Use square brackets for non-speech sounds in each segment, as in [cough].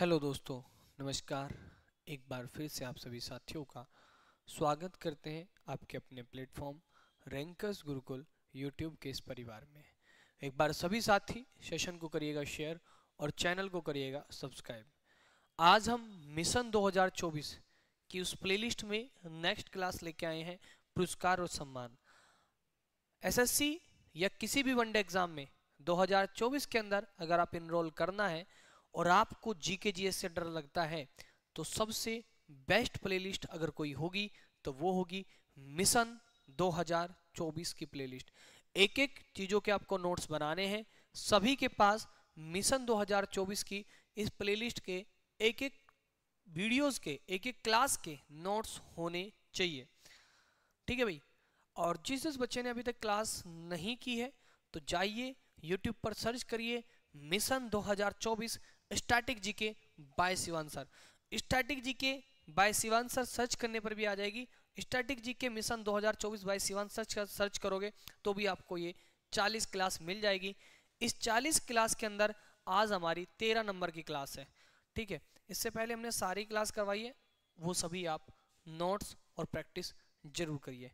hello दोस्तों नमस्कार एक बार फिर से आप सभी साथियों का स्वागत करते हैं आपके अपने प्लेटफॉर्म रैंकर्स गुरुकुल यूट्यूब के इस परिवार में एक बार सभी साथी सेशन को करिएगा शेयर और चैनल को करिएगा सब्सक्राइब आज हम मिशन 2024 की उस प्लेलिस्ट में नेक्स्ट क्लास लेके आए हैं पुरस्कार और सम्मान एसएससी या किसी भी वनडे एग्जाम में 2024 के अंदर अगर आप इनरोल करना है और आपको जी के जी एस से डर लगता है तो सबसे बेस्ट प्लेलिस्ट अगर कोई होगी तो वो होगी मिशन 2024 की प्लेलिस्ट एक एक चीज़ों के आपको नोट्स बनाने हैं सभी के पास मिशन 2024 की इस प्लेलिस्ट के एक एक वीडियोस के एक एक क्लास के नोट्स होने चाहिए ठीक है भाई और जिस जिस बच्चे ने अभी तक क्लास नहीं की है तो जाइए यूट्यूब पर सर्च करिए mission 2024 static GK by Shivam sir static GK by sir search करने पर भी आ जाएगी static GK mission 2024 by Shivam sir search करोगे तो भी आपको ये 40 क्लास मिल जाएगी इस 40 क्लास के अंदर आज हमारी 13 नंबर की क्लास है ठीक है इससे पहले हमने सारी क्लास करवाई है वो सभी आप नोट्स और प्रैक्टिस जरूर करिए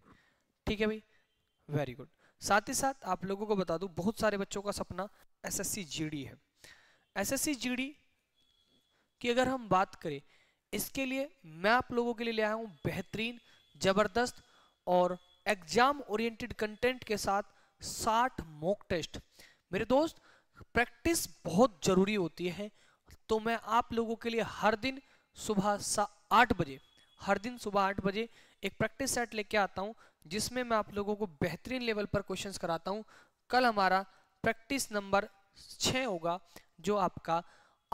ठीक है भाई वेरी गुड साथ ही साथ आप लोगों को बता दूं बहुत सारे बच्चों का सपना एसएससी जीडी है एसएससी जीडी की अगर हम बात करें इसके लिए मैं आप लोगों के लिए ले आया हूँ बेहतरीन जबरदस्त और एग्जाम ओरिएंटेड कंटेंट के साथ 60 मॉक टेस्ट मेरे दोस्त प्रैक्टिस बहुत जरूरी होती है तो मैं आप लोगों के लिए हर दिन सुबह आठ बजे हर दिन सुबह आठ बजे एक प्रैक्टिस सेट लेके आता हूँ जिसमें मैं आप लोगों को बेहतरीन लेवल पर क्वेश्चंस कराता हूँ कल हमारा प्रैक्टिस नंबर छः होगा जो आपका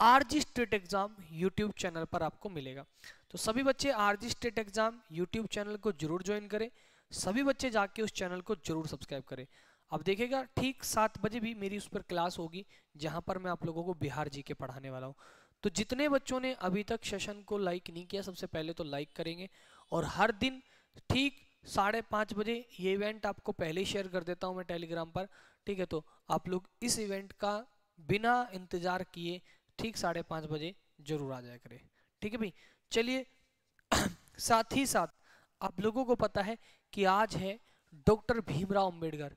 RG state exam YouTube channel पर आपको मिलेगा तो सभी बच्चे RG state exam YouTube channel को जरूर ज्वाइन करें सभी बच्चे जाके उस चैनल को जरूर सब्सक्राइब करें अब देखेगा ठीक सात बजे भी मेरी उस पर क्लास होगी जहां पर मैं आप लोगों को बिहार जी के पढ़ाने वाला हूँ तो जितने बच्चों ने अभी तक सेशन को लाइक नहीं किया सबसे पहले तो लाइक करेंगे और हर दिन ठीक साढ़े पाँच बजे ये इवेंट आपको पहले ही शेयर कर देता हूँ मैं टेलीग्राम पर ठीक है तो आप लोग इस इवेंट का बिना इंतज़ार किए ठीक साढ़े पाँच बजे जरूर आ जाए करें ठीक है भाई चलिए [clears throat] साथ ही साथ आप लोगों को पता है कि आज है डॉक्टर भीमराव अंबेडकर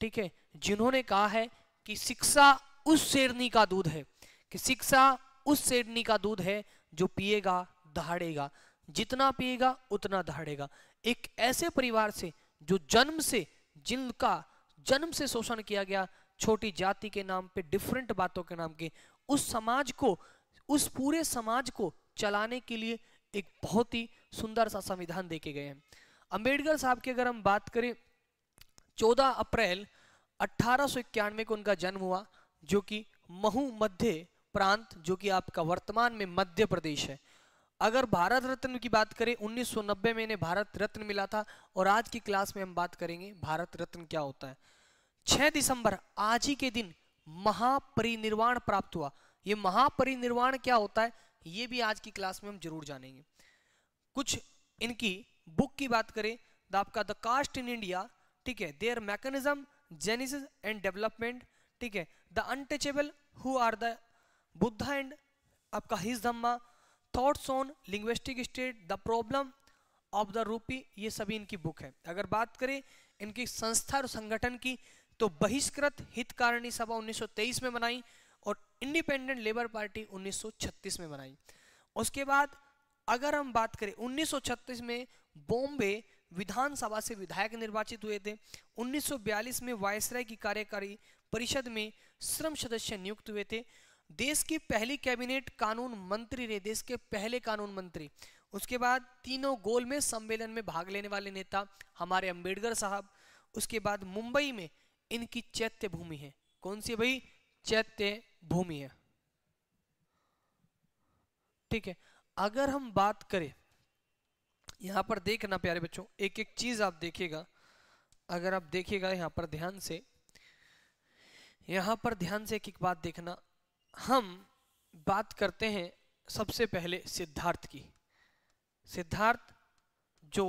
ठीक है जिन्होंने कहा है कि शिक्षा उस शेरनी का दूध है कि शिक्षा उस शेरनी का दूध है जो पिएगा दहाड़ेगा जितना पिएगा उतना दहाड़ेगा एक ऐसे परिवार से जो जन्म से जिनका जन्म से शोषण किया गया छोटी जाति के नाम पे डिफरेंट बातों के नाम के उस समाज को उस पूरे समाज को चलाने के लिए एक बहुत ही सुंदर सा संविधान देखे गए हैं अंबेडकर साहब की अगर हम बात करें 14 अप्रैल अट्ठारह को उनका जन्म हुआ जो कि महू मध्य प्रांत जो कि आपका वर्तमान में मध्य प्रदेश है अगर भारत रत्न की बात करें 1990 में इन्हें भारत रत्न मिला था और आज की क्लास में हम बात करेंगे भारत रत्न क्या होता है 6 दिसंबर आज ही के दिन महापरिनिर्वाण प्राप्त हुआ ये महापरिनिर्वाण क्या होता है ये भी आज की क्लास में हम जरूर जानेंगे कुछ इनकी बुक की बात करें द आपका द कास्ट इन इंडिया ठीक है their mechanism genesis and development ठीक है the untouchable who are the Buddha and आपका his Dhamma thoughts on linguistic state the problem of the rupee ये सभी इनकी बुक है अगर बात करें इनकी संस्था और संगठन की तो बहिष्कृत हितकारिणी सभा 1923 में बनाई और इंडिपेंडेंट लेबर पार्टी 1936 में बनाई उसके बाद अगर हम बात करें 1936 में बॉम्बे विधानसभा से विधायक निर्वाचित हुए थे 1942 में वायसराय की कार्यकारी परिषद में श्रम सदस्य नियुक्त हुए थे देश की पहली कैबिनेट कानून मंत्री रहे देश के पहले कानून मंत्री उसके बाद तीनों गोल में सम्मेलन में भाग लेने वाले नेता हमारे अंबेडकर साहब उसके बाद मुंबई में इनकी चैत्य भूमि है कौन सी भाई चैत्य भूमि है ठीक है अगर हम बात करें यहां पर देखना प्यारे बच्चों एक एक चीज आप देखिएगा अगर आप देखिएगा यहां पर ध्यान से यहां पर ध्यान से एक एक बात देखना हम बात करते हैं सबसे पहले सिद्धार्थ की सिद्धार्थ जो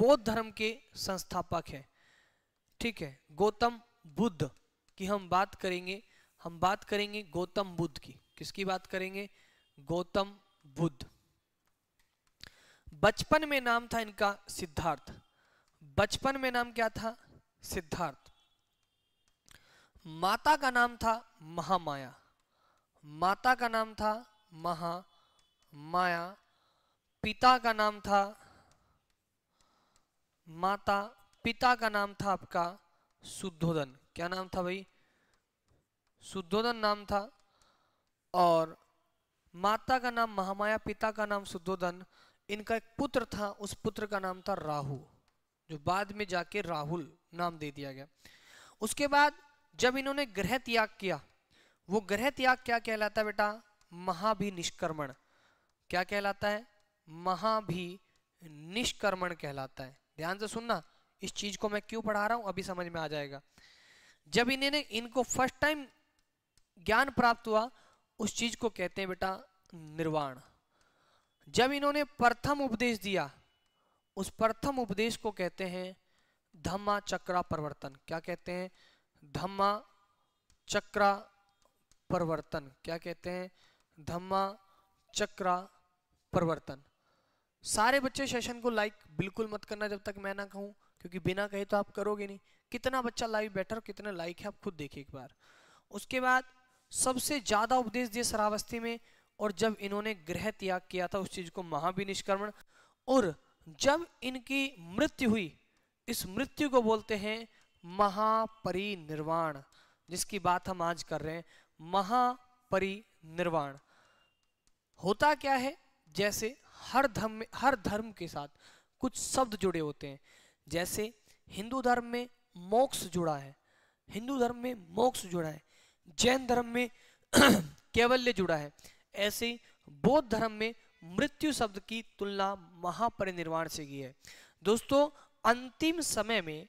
बौद्ध धर्म के संस्थापक हैं ठीक है गौतम बुद्ध की हम बात करेंगे हम बात करेंगे गौतम बुद्ध की किसकी बात करेंगे गौतम बुद्ध बचपन में नाम था इनका सिद्धार्थ बचपन में नाम क्या था सिद्धार्थ माता का नाम था महामाया माता का नाम था महा माया पिता का नाम था माता पिता का नाम था आपका शुद्धोधन क्या नाम था भाई शुद्धोधन नाम था और माता का नाम महामाया पिता का नाम शुद्धोधन इनका एक पुत्र था उस पुत्र का नाम था राहु जो बाद में जाके राहुल नाम दे दिया गया उसके बाद जब इन्होंने ग्रह त्याग किया वो ग्रह त्याग क्या कहलाता है बेटा महाभि निष्कर्मण क्या कहलाता है महाभि निष्कर्मण कहलाता है ध्यान से सुनना इस चीज को मैं क्यों पढ़ा रहा हूं अभी समझ में आ जाएगा जब इन्हें इनको फर्स्ट टाइम ज्ञान प्राप्त हुआ उस चीज को कहते हैं बेटा निर्वाण जब इन्होंने प्रथम उपदेश दिया उस प्रथम उपदेश को कहते हैं धम्मा चक्रा परिवर्तन क्या कहते हैं धम्मा चक्रा परिवर्तन क्या कहते हैं धम्मा चक्रा परिवर्तन सारे बच्चे सेशन को लाइक बिल्कुल मत करना जब तक मैं ना कहूं क्योंकि बिना कहे तो आप करोगे नहीं कितना बच्चा लाइव और कितने लाइक है आप खुद देखिए एक बार उसके बाद सबसे ज़्यादा उपदेश दिए शरावस्थी में और जब इन्होंने ग्रह त्याग किया था उस चीज़ को महाभिनिष्क्रमण और जब इनकी मृत्यु हुई इस मृत्यु को बोलते हैं महापरिनिर्वाण जिसकी बात हम आज कर रहे हैं महापरिनिर्वाण होता क्या है जैसे हर धर्म हर धर्म के साथ कुछ शब्द जुड़े होते हैं जैसे हिंदू धर्म में मोक्ष जुड़ा है हिंदू धर्म में मोक्ष जुड़ा है जैन धर्म में [clears throat] कैवल्य जुड़ा है ऐसे बौद्ध धर्म में मृत्यु शब्द की तुलना महापरिनिर्वाण से की है दोस्तों अंतिम समय में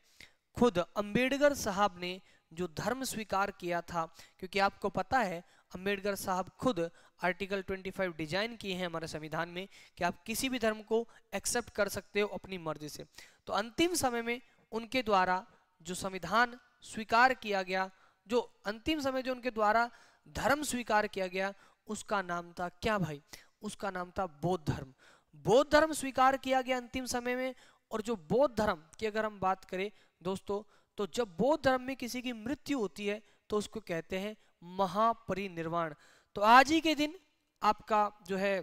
खुद अंबेडकर साहब ने जो धर्म स्वीकार किया था क्योंकि आपको पता है अम्बेडकर साहब खुद आर्टिकल 25 डिजाइन किए हैं हमारे संविधान में कि आप किसी भी धर्म को एक्सेप्ट कर सकते हो अपनी मर्जी से तो अंतिम समय में उनके द्वारा जो संविधान स्वीकार किया गया जो अंतिम समय जो उनके द्वारा धर्म स्वीकार किया गया उसका नाम था क्या भाई उसका नाम था बौद्ध धर्म बौद्ध धर्म स्वीकार किया गया अंतिम समय में और जो बौद्ध धर्म की अगर हम बात करें दोस्तों तो जब बौद्ध धर्म में किसी की मृत्यु होती है तो उसको कहते हैं महापरिनिर्वाण तो आज ही के दिन आपका जो है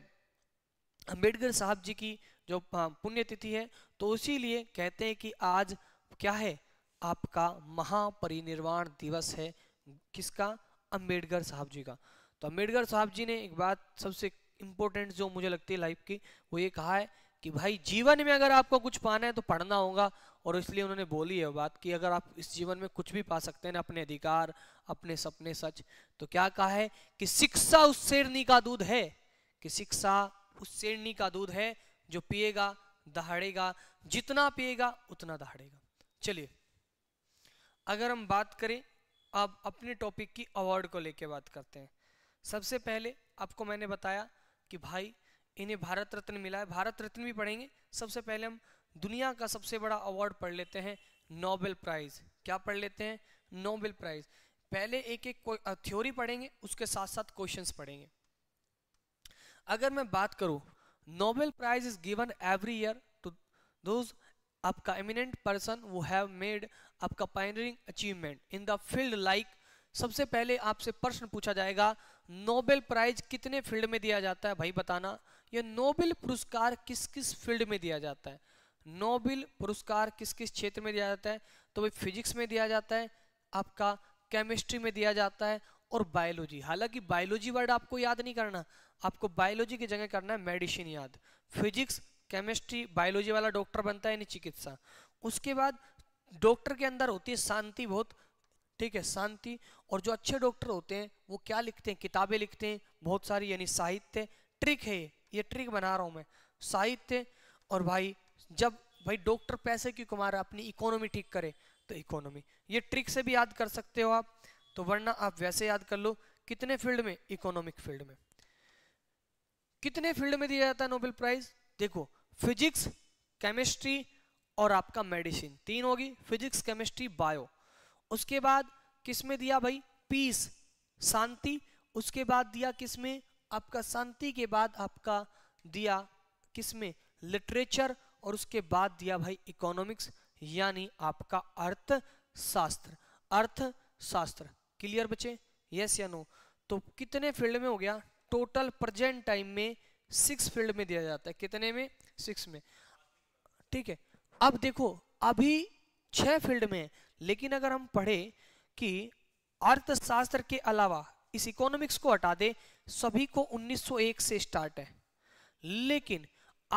अम्बेडकर साहब जी की जो पुण्यतिथि है तो लिए कहते हैं कि आज क्या है आपका महापरिनिर्वाण दिवस है किसका अम्बेडकर साहब जी का तो अम्बेडकर साहब जी ने एक बात सबसे इम्पोर्टेंट जो मुझे लगती है लाइफ की वो ये कहा है कि भाई जीवन में अगर आपको कुछ पाना है तो पढ़ना होगा और इसलिए उन्होंने बोली है बात कि अगर आप इस जीवन में कुछ भी पा सकते हैं ना अपने अधिकार अपने सपने सच तो क्या कहा है कि शिक्षा उस शेरणी का दूध है कि शिक्षा उस शेरणी का दूध है जो पिएगा दहाड़ेगा जितना पिएगा उतना दहाड़ेगा चलिए अगर हम बात करें अब अपने टॉपिक की अवार्ड को लेकर बात करते हैं सबसे पहले आपको मैंने बताया कि भाई इन्हें भारत रत्न मिला है भारत रत्न भी पढ़ेंगे सबसे पहले हम दुनिया का सबसे बड़ा अवार्ड पढ़ लेते हैं नोबेल प्राइज क्या पढ़ लेते हैं नोबेल प्राइज पहले एक एक थ्योरी पढ़ेंगे उसके साथ साथ क्वेश्चंस पढ़ेंगे अगर मैं बात करूं Nobel prize is given every year to those आपका eminent person who have made आपका pioneering achievement in the field like सबसे पहले आपसे प्रश्न पूछा जाएगा नोबेल प्राइज कितने फील्ड में दिया जाता है भाई बताना यह नोबेल पुरस्कार किस किस फील्ड में दिया जाता है नोबेल पुरस्कार किस किस क्षेत्र में दिया जाता है तो भाई फिजिक्स में दिया जाता है आपका केमिस्ट्री में दिया जाता है और बायोलॉजी हालांकि बायोलॉजी वर्ड आपको याद नहीं करना आपको बायोलॉजी की जगह करना है मेडिसिन याद फिजिक्स केमिस्ट्री बायोलॉजी वाला डॉक्टर बनता है यानी चिकित्सा उसके बाद डॉक्टर के अंदर होती है शांति बहुत ठीक है शांति और जो अच्छे डॉक्टर होते हैं वो क्या लिखते हैं किताबें लिखते हैं बहुत सारी यानी साहित्य ट्रिक है ये ये ट्रिक बना रहा हूँ मैं साहित्य और भाई जब भाई डॉक्टर पैसे क्यों कमा रहा अपनी इकोनॉमी ठीक करे तो इकोनॉमी ये ट्रिक से भी याद कर सकते हो आप तो वरना आप वैसे याद कर लो कितने फील्ड में इकोनॉमिक फील्ड में कितने फील्ड में दिया जाता है नोबेल प्राइज देखो फिजिक्स केमिस्ट्री और आपका मेडिसिन तीन होगी फिजिक्स केमिस्ट्री बायो उसके बाद किस में दिया भाई पीस शांति उसके बाद दिया किस में आपका शांति के बाद आपका दिया किसमें लिटरेचर और उसके बाद दिया भाई इकोनॉमिक्स यानी आपका अर्थशास्त्र अर्थशास्त्र क्लियर बचे यस या नो तो कितने फील्ड में हो गया टोटल प्रेजेंट टाइम में सिक्स फील्ड में दिया जाता है कितने में सिक्स में ठीक है अब देखो अभी छह फील्ड में लेकिन अगर हम पढ़े कि अर्थशास्त्र के अलावा इस इकोनॉमिक्स को हटा दे सभी को 1901 से स्टार्ट है लेकिन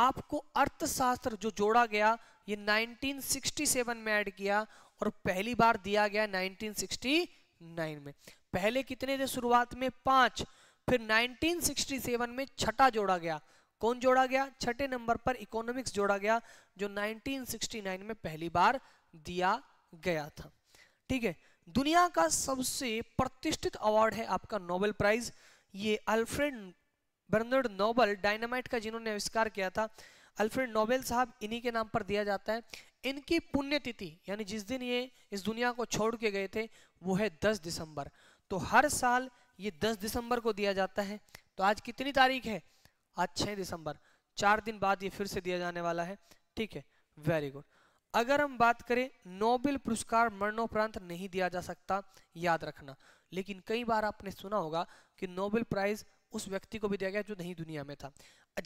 आपको अर्थशास्त्र जो जोड़ा गया ये 1967 में ऐड किया और पहली बार दिया गया 1969 में पहले कितने थे शुरुआत में पांच फिर 1967 में छठा जोड़ा गया कौन जोड़ा गया छठे नंबर पर इकोनॉमिक्स जोड़ा गया जो 1969 में पहली बार दिया गया था ठीक है दुनिया का सबसे प्रतिष्ठित अवार्ड है आपका नोबेल प्राइज ये अल्फ्रेड बर्नर्ड नोबल डायनामाइट का जिन्होंने आविष्कार किया था अल्फ्रेड नोबेल साहब इन्हीं के नाम पर दिया जाता है इनकी पुण्यतिथि यानी जिस दिन ये इस दुनिया को छोड़ के गए थे वो है 10 दिसंबर तो हर साल ये 10 दिसंबर को दिया जाता है तो आज कितनी तारीख है आज 6 दिसंबर चार दिन बाद ये फिर से दिया जाने वाला है ठीक है वेरी गुड अगर हम बात करें नोबेल पुरस्कार मरणोपरांत नहीं दिया जा सकता याद रखना लेकिन कई बार आपने सुना होगा कि नोबेल प्राइज उस व्यक्ति को भी दिया गया जो नहीं दुनिया में था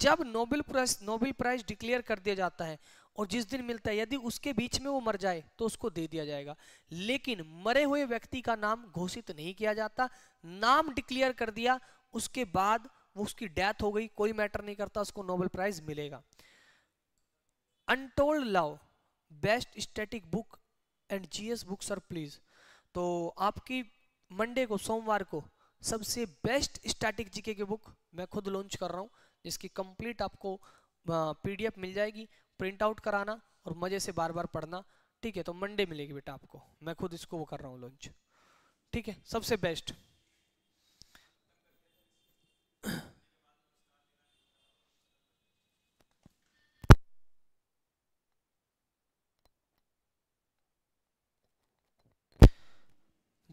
जब Nobel prize Nobel prize declare कर दिया जाता है और जिस दिन मिलता है यदि उसके बीच में वो मर जाए तो उसको दे दिया जाएगा लेकिन मरे हुए व्यक्ति का नाम घोषित नहीं किया जाता नाम डिक्लेयर कर दिया उसके बाद वो उसकी डेथ हो गई कोई मैटर नहीं करता उसको नोबेल प्राइज मिलेगा untold love best static book and GS book sir please तो आपकी मंडे को सोमवार को सबसे बेस्ट स्टैटिक जीके की बुक मैं खुद लॉन्च कर रहा हूँ जिसकी कंप्लीट आपको पीडीएफ मिल जाएगी प्रिंट आउट कराना और मज़े से बार बार पढ़ना ठीक है तो मंडे मिलेगी बेटा आपको मैं खुद इसको वो कर रहा हूँ लॉन्च ठीक है सबसे बेस्ट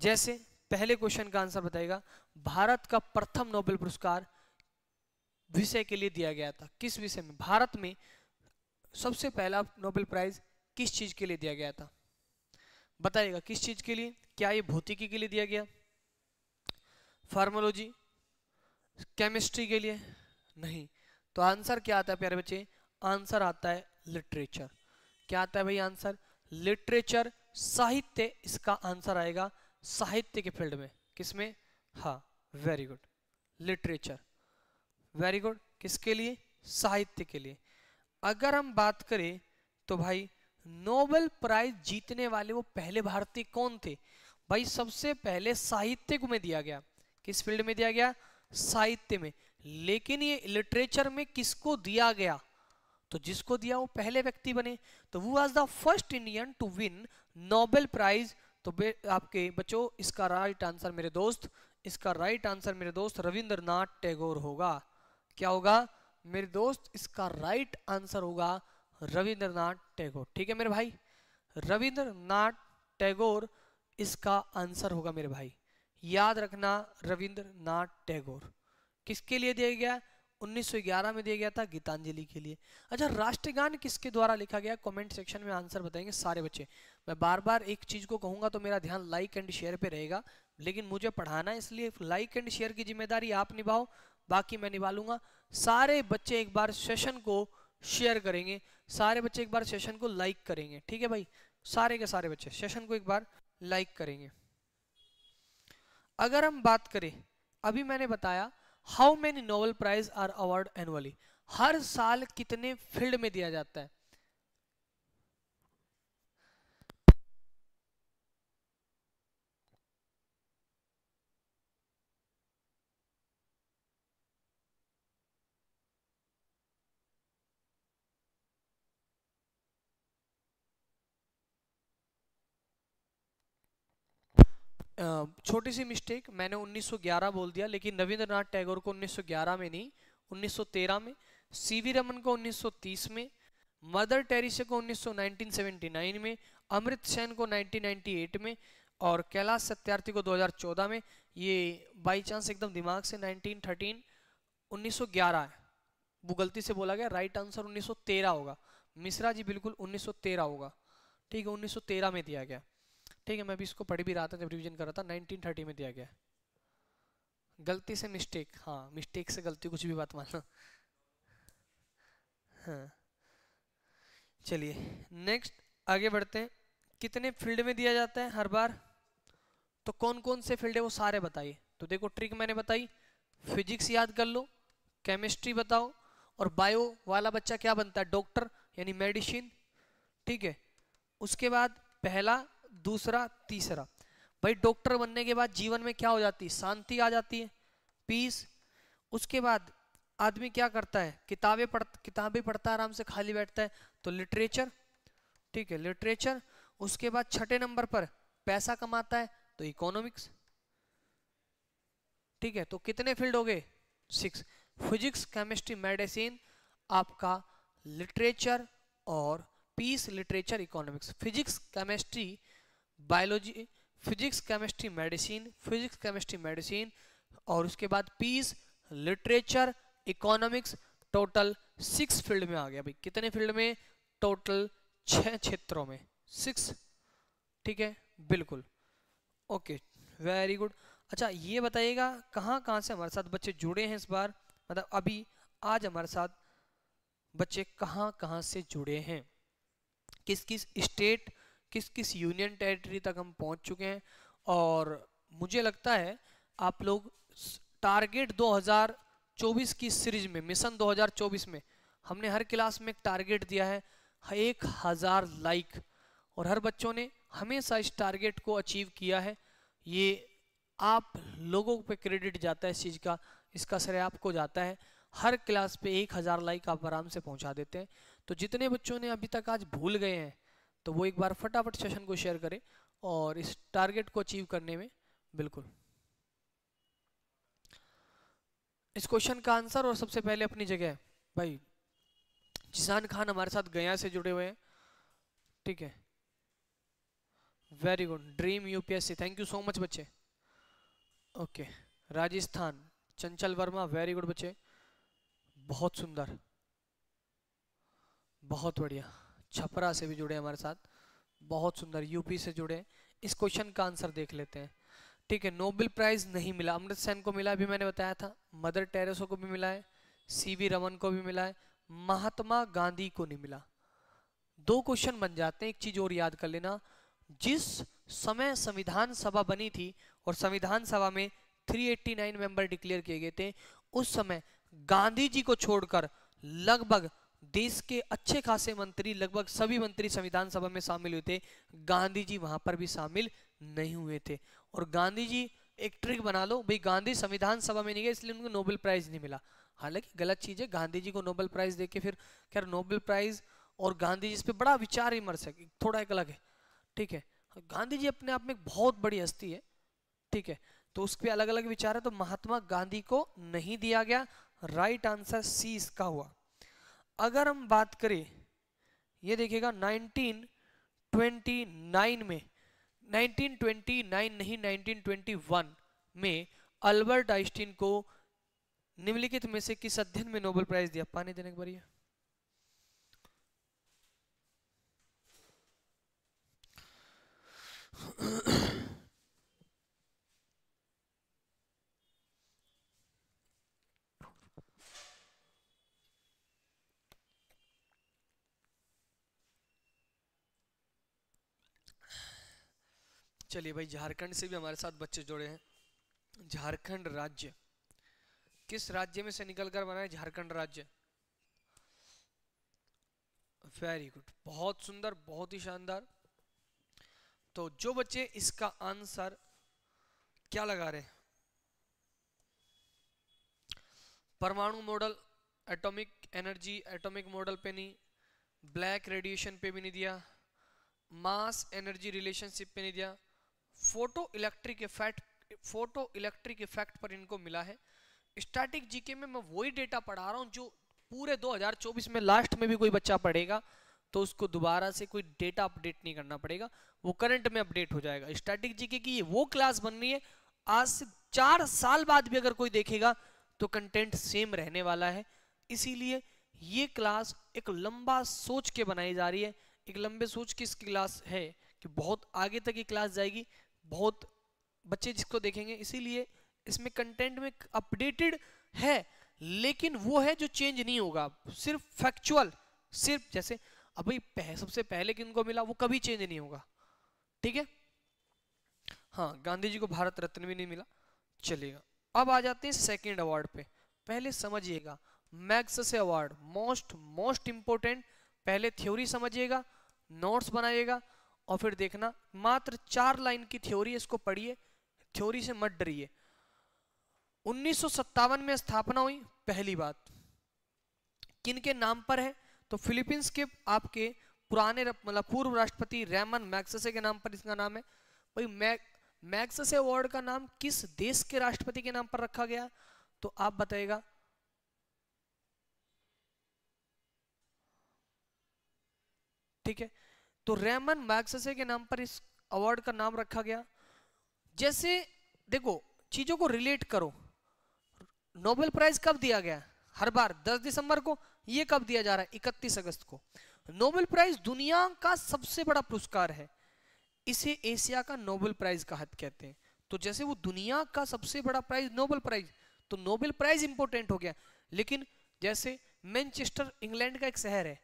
जैसे पहले क्वेश्चन का आंसर बताएगा भारत का प्रथम नोबेल पुरस्कार विषय के लिए दिया गया था किस विषय में भारत में सबसे पहला नोबेल प्राइज किस चीज के लिए दिया गया था बताइएगा किस चीज के लिए क्या ये भौतिकी के लिए दिया गया फार्मोलॉजी केमिस्ट्री के लिए नहीं तो आंसर क्या आता है प्यारे बच्चे आंसर आता है लिटरेचर क्या आता है भाई आंसर लिटरेचर साहित्य इसका आंसर आएगा साहित्य के फील्ड में किस में हाँ very good literature very good किसके लिए साहित्य के लिए अगर हम बात करें तो भाई नोबेल प्राइज जीतने वाले वो पहले भारतीय कौन थे भाई सबसे पहले साहित्य को में दिया गया किस फील्ड में दिया गया साहित्य में लेकिन ये लिटरेचर में किसको दिया गया तो जिसको दिया वो पहले व्यक्ति बने तो वो आज the first Indian to win Nobel prize तो आपके बच्चों इसका राइट आंसर मेरे दोस्त इसका राइट आंसर मेरे दोस्त रविंद्रनाथ टैगोर होगा क्या होगा मेरे दोस्त इसका राइट आंसर होगा रविंद्रनाथ टैगोर ठीक है मेरे भाई रविंद्रनाथ टैगोर इसका आंसर होगा मेरे भाई याद रखना रविंद्रनाथ टैगोर किसके लिए दिया गया 1911 में दिया गया था गीतांजलि के लिए अच्छा राष्ट्रगान किसके द्वारा लिखा गया कमेंट सेक्शन में आंसर बताएंगे सारे बच्चे मैं बार बार एक चीज़ को कहूंगा तो मेरा ध्यान लाइक एंड शेयर पे रहेगा लेकिन मुझे पढ़ाना है इसलिए लाइक एंड शेयर की जिम्मेदारी आप निभाओ बाकी मैं निभा लूंगा सारे बच्चे एक बार सेशन को शेयर करेंगे सारे बच्चे एक बार सेशन को लाइक करेंगे ठीक है भाई सारे के सारे बच्चे सेशन को एक बार लाइक करेंगे अगर हम बात करें अभी मैंने बताया how many Nobel prize are award annually हर साल कितने फील्ड में दिया जाता है छोटी सी मिस्टेक मैंने 1911 बोल दिया लेकिन रविंद्रनाथ टैगोर को 1911 में नहीं 1913 में सीवी रमन को 1930 में मदर टेरिसे को 1979 में अमृत सेन को 1998 में और कैलाश सत्यार्थी को 2014 में ये बाई चांस एकदम दिमाग से 1913 1911 है वो गलती से बोला गया राइट आंसर 1913 होगा मिश्रा जी बिल्कुल 1913 होगा ठीक है 1913 में दिया गया ठीक है मैं भी इसको पढ़ भी रहा था जब रिविजन कर रहा था 1930 में दिया गया गलती से मिस्टेक हाँ मिस्टेक से गलती कुछ भी बात मानना हाँ चलिए नेक्स्ट आगे बढ़ते हैं कितने फील्ड में दिया जाता है हर बार तो कौन कौन से फील्ड है वो सारे बताइए तो देखो ट्रिक मैंने बताई फिजिक्स याद कर लो केमिस्ट्री बताओ और बायो वाला बच्चा क्या बनता है डॉक्टर यानी मेडिसिन ठीक है उसके बाद पहला दूसरा तीसरा भाई डॉक्टर बनने के बाद जीवन में क्या हो जाती है शांति आ जाती है पीस उसके बाद आदमी क्या करता है किताबें पढ़ किताबें पढ़ता आराम से खाली बैठता है तो लिटरेचर ठीक है लिटरेचर उसके बाद छठे नंबर पर पैसा कमाता है तो इकोनॉमिक्स ठीक है तो कितने फील्ड हो गए सिक्स फिजिक्स केमिस्ट्री मेडिसिन आपका लिटरेचर और peace literature economics physics chemistry biology physics chemistry medicine physics chemistry medicine और उसके बाद peace literature economics total six field में आ गया भाई कितने फील्ड में टोटल छः क्षेत्रों में सिक्स ठीक है बिल्कुल ओके वेरी गुड अच्छा ये बताइएगा कहाँ कहाँ से हमारे साथ बच्चे जुड़े हैं इस बार मतलब अभी आज हमारे साथ बच्चे कहाँ कहाँ से जुड़े हैं किस किस स्टेट किस किस यूनियन टेरिटरी तक हम पहुंच चुके हैं और मुझे लगता है आप लोग टारगेट 2024 की सीरीज में मिशन 2024 में हमने हर क्लास में एक टारगेट दिया है एक हज़ार लाइक और हर बच्चों ने हमेशा इस टारगेट को अचीव किया है ये आप लोगों पे क्रेडिट जाता है इस चीज़ का इसका श्रेय आपको जाता है हर क्लास पे एक हज़ार लाइक आप आराम से पहुंचा देते हैं तो जितने बच्चों ने अभी तक आज भूल गए हैं तो वो एक बार फटाफट सेशन को शेयर करें और इस टारगेट को अचीव करने में बिल्कुल इस क्वेश्चन का आंसर और सबसे पहले अपनी जगह भाई जिसान खान हमारे साथ गया से जुड़े हुए हैं ठीक है very good dream UPSC thank you so much बच्चे okay Rajasthan Chanchal Verma very good बच्चे बहुत सुंदर बहुत बढ़िया छपरा से भी जुड़े हमारे साथ बहुत सुंदर यूपी से जुड़े इस क्वेश्चन का आंसर देख लेते हैं ठीक है नोबेल प्राइज नहीं मिला अमृत सेन को मिला अभी मैंने बताया था मदर टेरेसो को भी मिला है सीवी रमन को भी मिला है महात्मा गांधी को नहीं मिला दो क्वेश्चन बन जाते हैं एक चीज और याद कर लेना जिस समय संविधान सभा बनी थी और संविधान सभा में 389 मेंबर डिक्लेयर किए गए थे उस समय गांधी जी को छोड़कर लगभग देश के अच्छे खासे मंत्री लगभग सभी मंत्री संविधान सभा में शामिल हुए थे गांधी जी वहां पर भी शामिल नहीं हुए थे और गांधी जी एक ट्रिक बना लो भाई गांधी संविधान सभा में नहीं गए इसलिए उनको नोबेल प्राइज नहीं मिला हालांकि गलत चीज है गांधी जी को नोबेल प्राइज दे फिर खैर नोबेल प्राइज और गांधी जी इस पर बड़ा विचार विमर्श है थोड़ा एक अलग है ठीक है गांधी जी अपने आप में एक बहुत बड़ी हस्ती है ठीक है तो उस पर अलग अलग विचार है तो महात्मा गांधी को नहीं दिया गया राइट आंसर सी इसका हुआ अगर हम बात करें ये देखिएगा 1929 में 1929 नहीं 1921 में अल्बर्ट आइंस्टीन को निम्नलिखित में से किस अध्ययन में नोबेल प्राइज दिया पानी देने के बारे चलिए भाई झारखंड से भी हमारे साथ बच्चे जुड़े हैं झारखंड राज्य किस राज्य में से निकलकर बना है झारखंड राज्य वेरी गुड बहुत सुंदर बहुत ही शानदार तो जो बच्चे इसका आंसर क्या लगा रहे परमाणु model atomic energy atomic model पे नहीं ब्लैक रेडिएशन पे भी नहीं दिया मास एनर्जी रिलेशनशिप पे नहीं दिया photo electric effect photo electric effect पर इनको मिला है स्टैटिक जीके में मैं वही डेटा पढ़ा रहा हूँ जो पूरे 2024 में लास्ट में भी कोई बच्चा पढ़ेगा तो उसको दोबारा से कोई डेटा अपडेट नहीं करना पड़ेगा वो करंट में अपडेट हो जाएगा स्टैटिक जीके की ये वो क्लास बन रही है आज से चार साल बाद भी अगर कोई देखेगा तो कंटेंट सेम रहने वाला है इसीलिए ये क्लास एक लंबा सोच के बनाई जा रही है एक लंबे सोच की इसकी क्लास है कि बहुत आगे तक ये क्लास जाएगी बहुत बच्चे जिसको देखेंगे इसीलिए इसमें कंटेंट में अपडेटेड है लेकिन वो है जो चेंज नहीं होगा सिर्फ फैक्चुअल सिर्फ जैसे अभी पह, सबसे पहले किनको मिला वो कभी चेंज नहीं होगा ठीक है हाँ गांधी जी को भारत रत्न भी नहीं मिला चलेगा अब आ जाते हैं सेकेंड अवार्ड पे पहले समझिएगा मैक्स से अवार्ड मोस्ट मोस्ट इंपोर्टेंट पहले थ्योरी समझिएगा नोट्स बनाइएगा और फिर देखना मात्र चार लाइन की थ्योरी इसको पढ़िए थ्योरी से मत डरिए उन्नीस में स्थापना हुई पहली बात किन के नाम पर है तो फिलीपींस के आपके पुराने मतलब पूर्व राष्ट्रपति रैमन मैक्ससे के नाम पर इसका नाम है भाई मैक मैक्ससे अवार्ड का नाम किस देश के राष्ट्रपति के नाम पर रखा गया तो आप बताएगा ठीक है तो रेमन मैक्से के नाम पर इस अवार्ड का नाम रखा गया जैसे देखो चीज़ों को रिलेट करो नोबेल प्राइज कब दिया गया हर बार 10 दिसंबर को यह कब दिया जा रहा है 31 अगस्त को नोबेल प्राइज दुनिया का सबसे बड़ा पुरस्कार है इसे एशिया का नोबेल प्राइज कहा कहते हैं तो जैसे वो दुनिया का सबसे बड़ा प्राइज नोबेल प्राइज तो नोबेल प्राइज इंपोर्टेंट हो गया लेकिन जैसे मैनचेस्टर इंग्लैंड का एक शहर है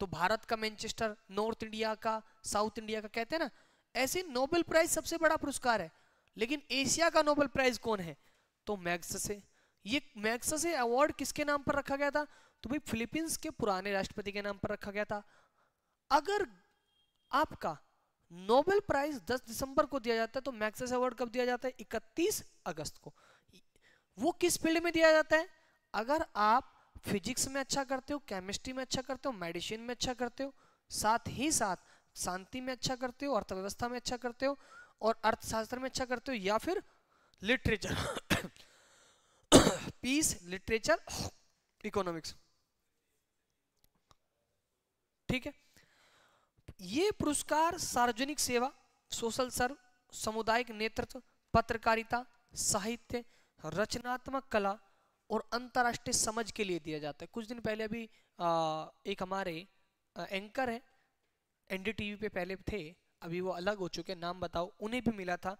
तो भारत का मैनचेस्टर नॉर्थ इंडिया का साउथ इंडिया का कहते हैं ना ऐसे नोबेल प्राइज सबसे बड़ा पुरस्कार है लेकिन एशिया का नोबेल प्राइज कौन है तो से ये से अवार्ड किसके नाम पर रखा गया था तो भाई फिलीपींस के पुराने राष्ट्रपति के नाम पर रखा गया था अगर आपका नोबेल प्राइज 10 दिसंबर को दिया जाता है तो मैक्स अवार्ड कब दिया जाता है 31 अगस्त को वो किस फील्ड में दिया जाता है अगर आप फिजिक्स में अच्छा करते हो केमिस्ट्री में अच्छा करते हो मेडिसिन में अच्छा करते हो साथ ही साथ शांति में अच्छा करते हो अर्थव्यवस्था में अच्छा करते हो और अर्थशास्त्र में अच्छा करते हो या फिर लिटरेचर पीस लिटरेचर इकोनॉमिक्स ठीक है ये पुरस्कार सार्वजनिक सेवा सोशल सर्व सामुदायिक नेतृत्व पत्रकारिता साहित्य रचनात्मक कला और अंतर्राष्ट्रीय समझ के लिए दिया जाता है कुछ दिन पहले अभी आ, एक हमारे आ, एंकर हैं एनडीटीवी पे पहले थे अभी वो अलग हो चुके नाम बताओ उन्हें भी मिला था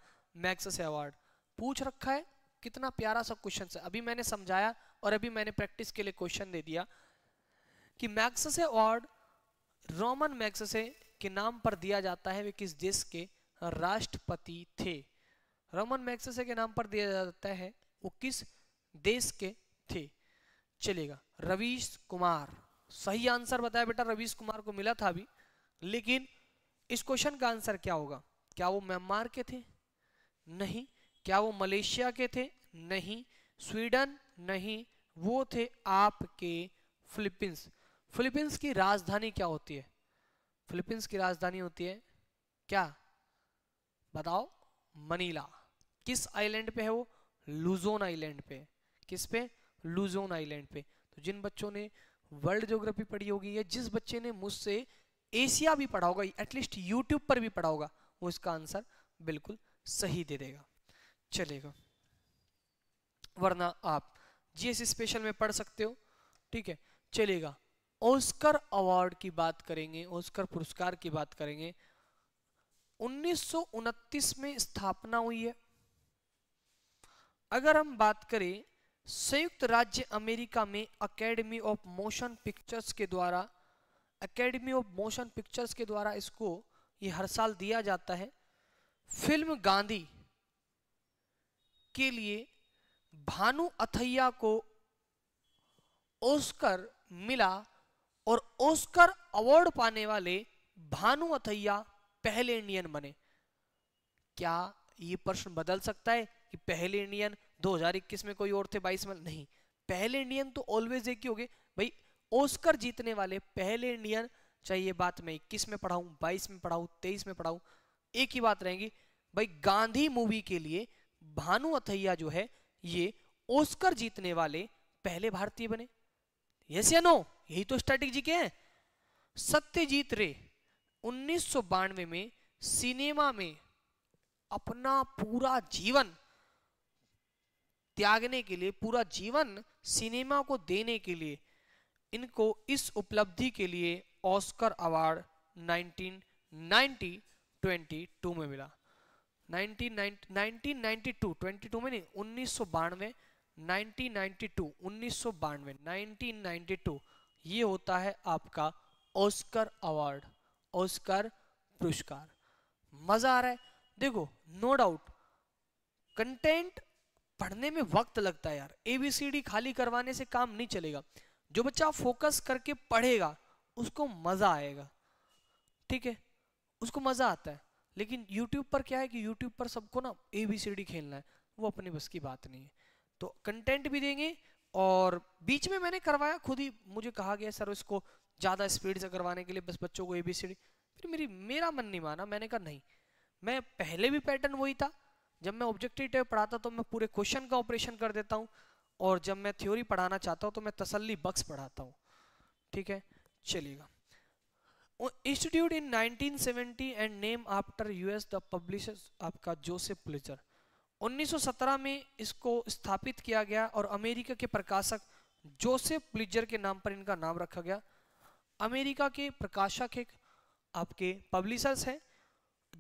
मैक्स से अवार्ड पूछ रखा है कितना प्यारा सा क्वेश्चन है अभी मैंने समझाया और अभी मैंने प्रैक्टिस के लिए क्वेश्चन दे दिया कि मैक्स से अवार्ड रोमन मैक्ससे के नाम पर दिया जाता है वे किस देश के राष्ट्रपति थे रोमन मैक्ससे के नाम पर दिया जाता है वो किस देश के थे चलेगा रवीश कुमार सही आंसर बताया बेटा रवीश कुमार को मिला था अभी लेकिन इस क्वेश्चन का आंसर क्या होगा क्या वो म्यांमार के थे नहीं क्या वो मलेशिया के थे नहीं स्वीडन नहीं वो थे आपके फिलीपींस फिलीपींस की राजधानी क्या होती है फिलीपींस की राजधानी होती है क्या बताओ मनीला किस आइलैंड पे है वो लुजोन आइलैंड पे किस पे लूजोन आइलैंड पे तो जिन बच्चों ने वर्ल्ड ज्योग्राफी पढ़ी होगी या जिस बच्चे ने मुझसे एशिया भी पढ़ा होगा एटलीस्ट यूट्यूब पर भी पढ़ा होगा वो इसका आंसर बिल्कुल सही दे देगा चलेगा वरना आप जीएस स्पेशल में पढ़ सकते हो ठीक है चलेगा ओस्कर अवार्ड की बात करेंगे ओस्कर पुरस्कार की बात करेंगे उन्नीस में स्थापना हुई है अगर हम बात करें संयुक्त राज्य अमेरिका में एकेडमी ऑफ मोशन पिक्चर्स के द्वारा एकेडमी ऑफ मोशन पिक्चर्स के द्वारा इसको ये हर साल दिया जाता है फिल्म गांधी के लिए भानु अथैया को ओस्कर मिला और ओस्कर अवार्ड पाने वाले भानु अथैया पहले इंडियन बने क्या ये प्रश्न बदल सकता है कि पहले इंडियन 2021 में कोई और थे 22 में नहीं पहले इंडियन तो ऑलवेज एक ही हो गए भाई ओस्कर जीतने वाले पहले इंडियन चाहे ये बात मैं इक्कीस में पढ़ाऊं बाईस में पढ़ाऊं तेईस में पढ़ाऊं एक ही बात रहेगी भाई गांधी मूवी के लिए भानु अथैया जो है ये ओस्कर जीतने वाले पहले भारतीय बने यस या नो यही तो स्टैटिक जी के हैं सत्यजीत रे उन्नीस में सिनेमा में अपना पूरा जीवन त्यागने के लिए पूरा जीवन सिनेमा को देने के लिए इनको इस उपलब्धि के लिए ऑस्कर अवार्ड 1990 22 में मिला 1992 में नहीं उन्नीस सौ बानवे नाइनटीन ये होता है आपका ऑस्कर अवार्ड ऑस्कर पुरस्कार मजा आ रहा है देखो नो डाउट कंटेंट पढ़ने में वक्त लगता है यार एबीसीडी खाली करवाने से काम नहीं चलेगा जो बच्चा फोकस करके पढ़ेगा उसको मज़ा आएगा ठीक है उसको मज़ा आता है लेकिन यूट्यूब पर क्या है कि यूट्यूब पर सबको ना ए बी सी डी खेलना है वो अपने बस की बात नहीं है तो कंटेंट भी देंगे और बीच में मैंने करवाया खुद ही मुझे कहा गया सर इसको ज़्यादा स्पीड से करवाने के लिए बस बच्चों को ए बी सी डी फिर मेरी मेरा मन नहीं माना मैंने कहा नहीं मैं पहले भी पैटर्न वही था जब मैं ऑब्जेक्टिव टैग पढ़ाता तो मैं पूरे क्वेश्चन का ऑपरेशन कर देता हूँ और जब मैं थ्योरी पढ़ाना चाहता हूँ तो मैं तसल्ली बक्स पढ़ाता हूँ ठीक है चलिएगा institute in 1970 and name after US the publishers आपका जोसेफ प्लेचर 1917 में इसको स्थापित किया गया और अमेरिका के प्रकाशक जोसेफ प्लिजर के नाम पर इनका नाम रखा गया अमेरिका के प्रकाशक एक आपके पब्लिशर्स हैं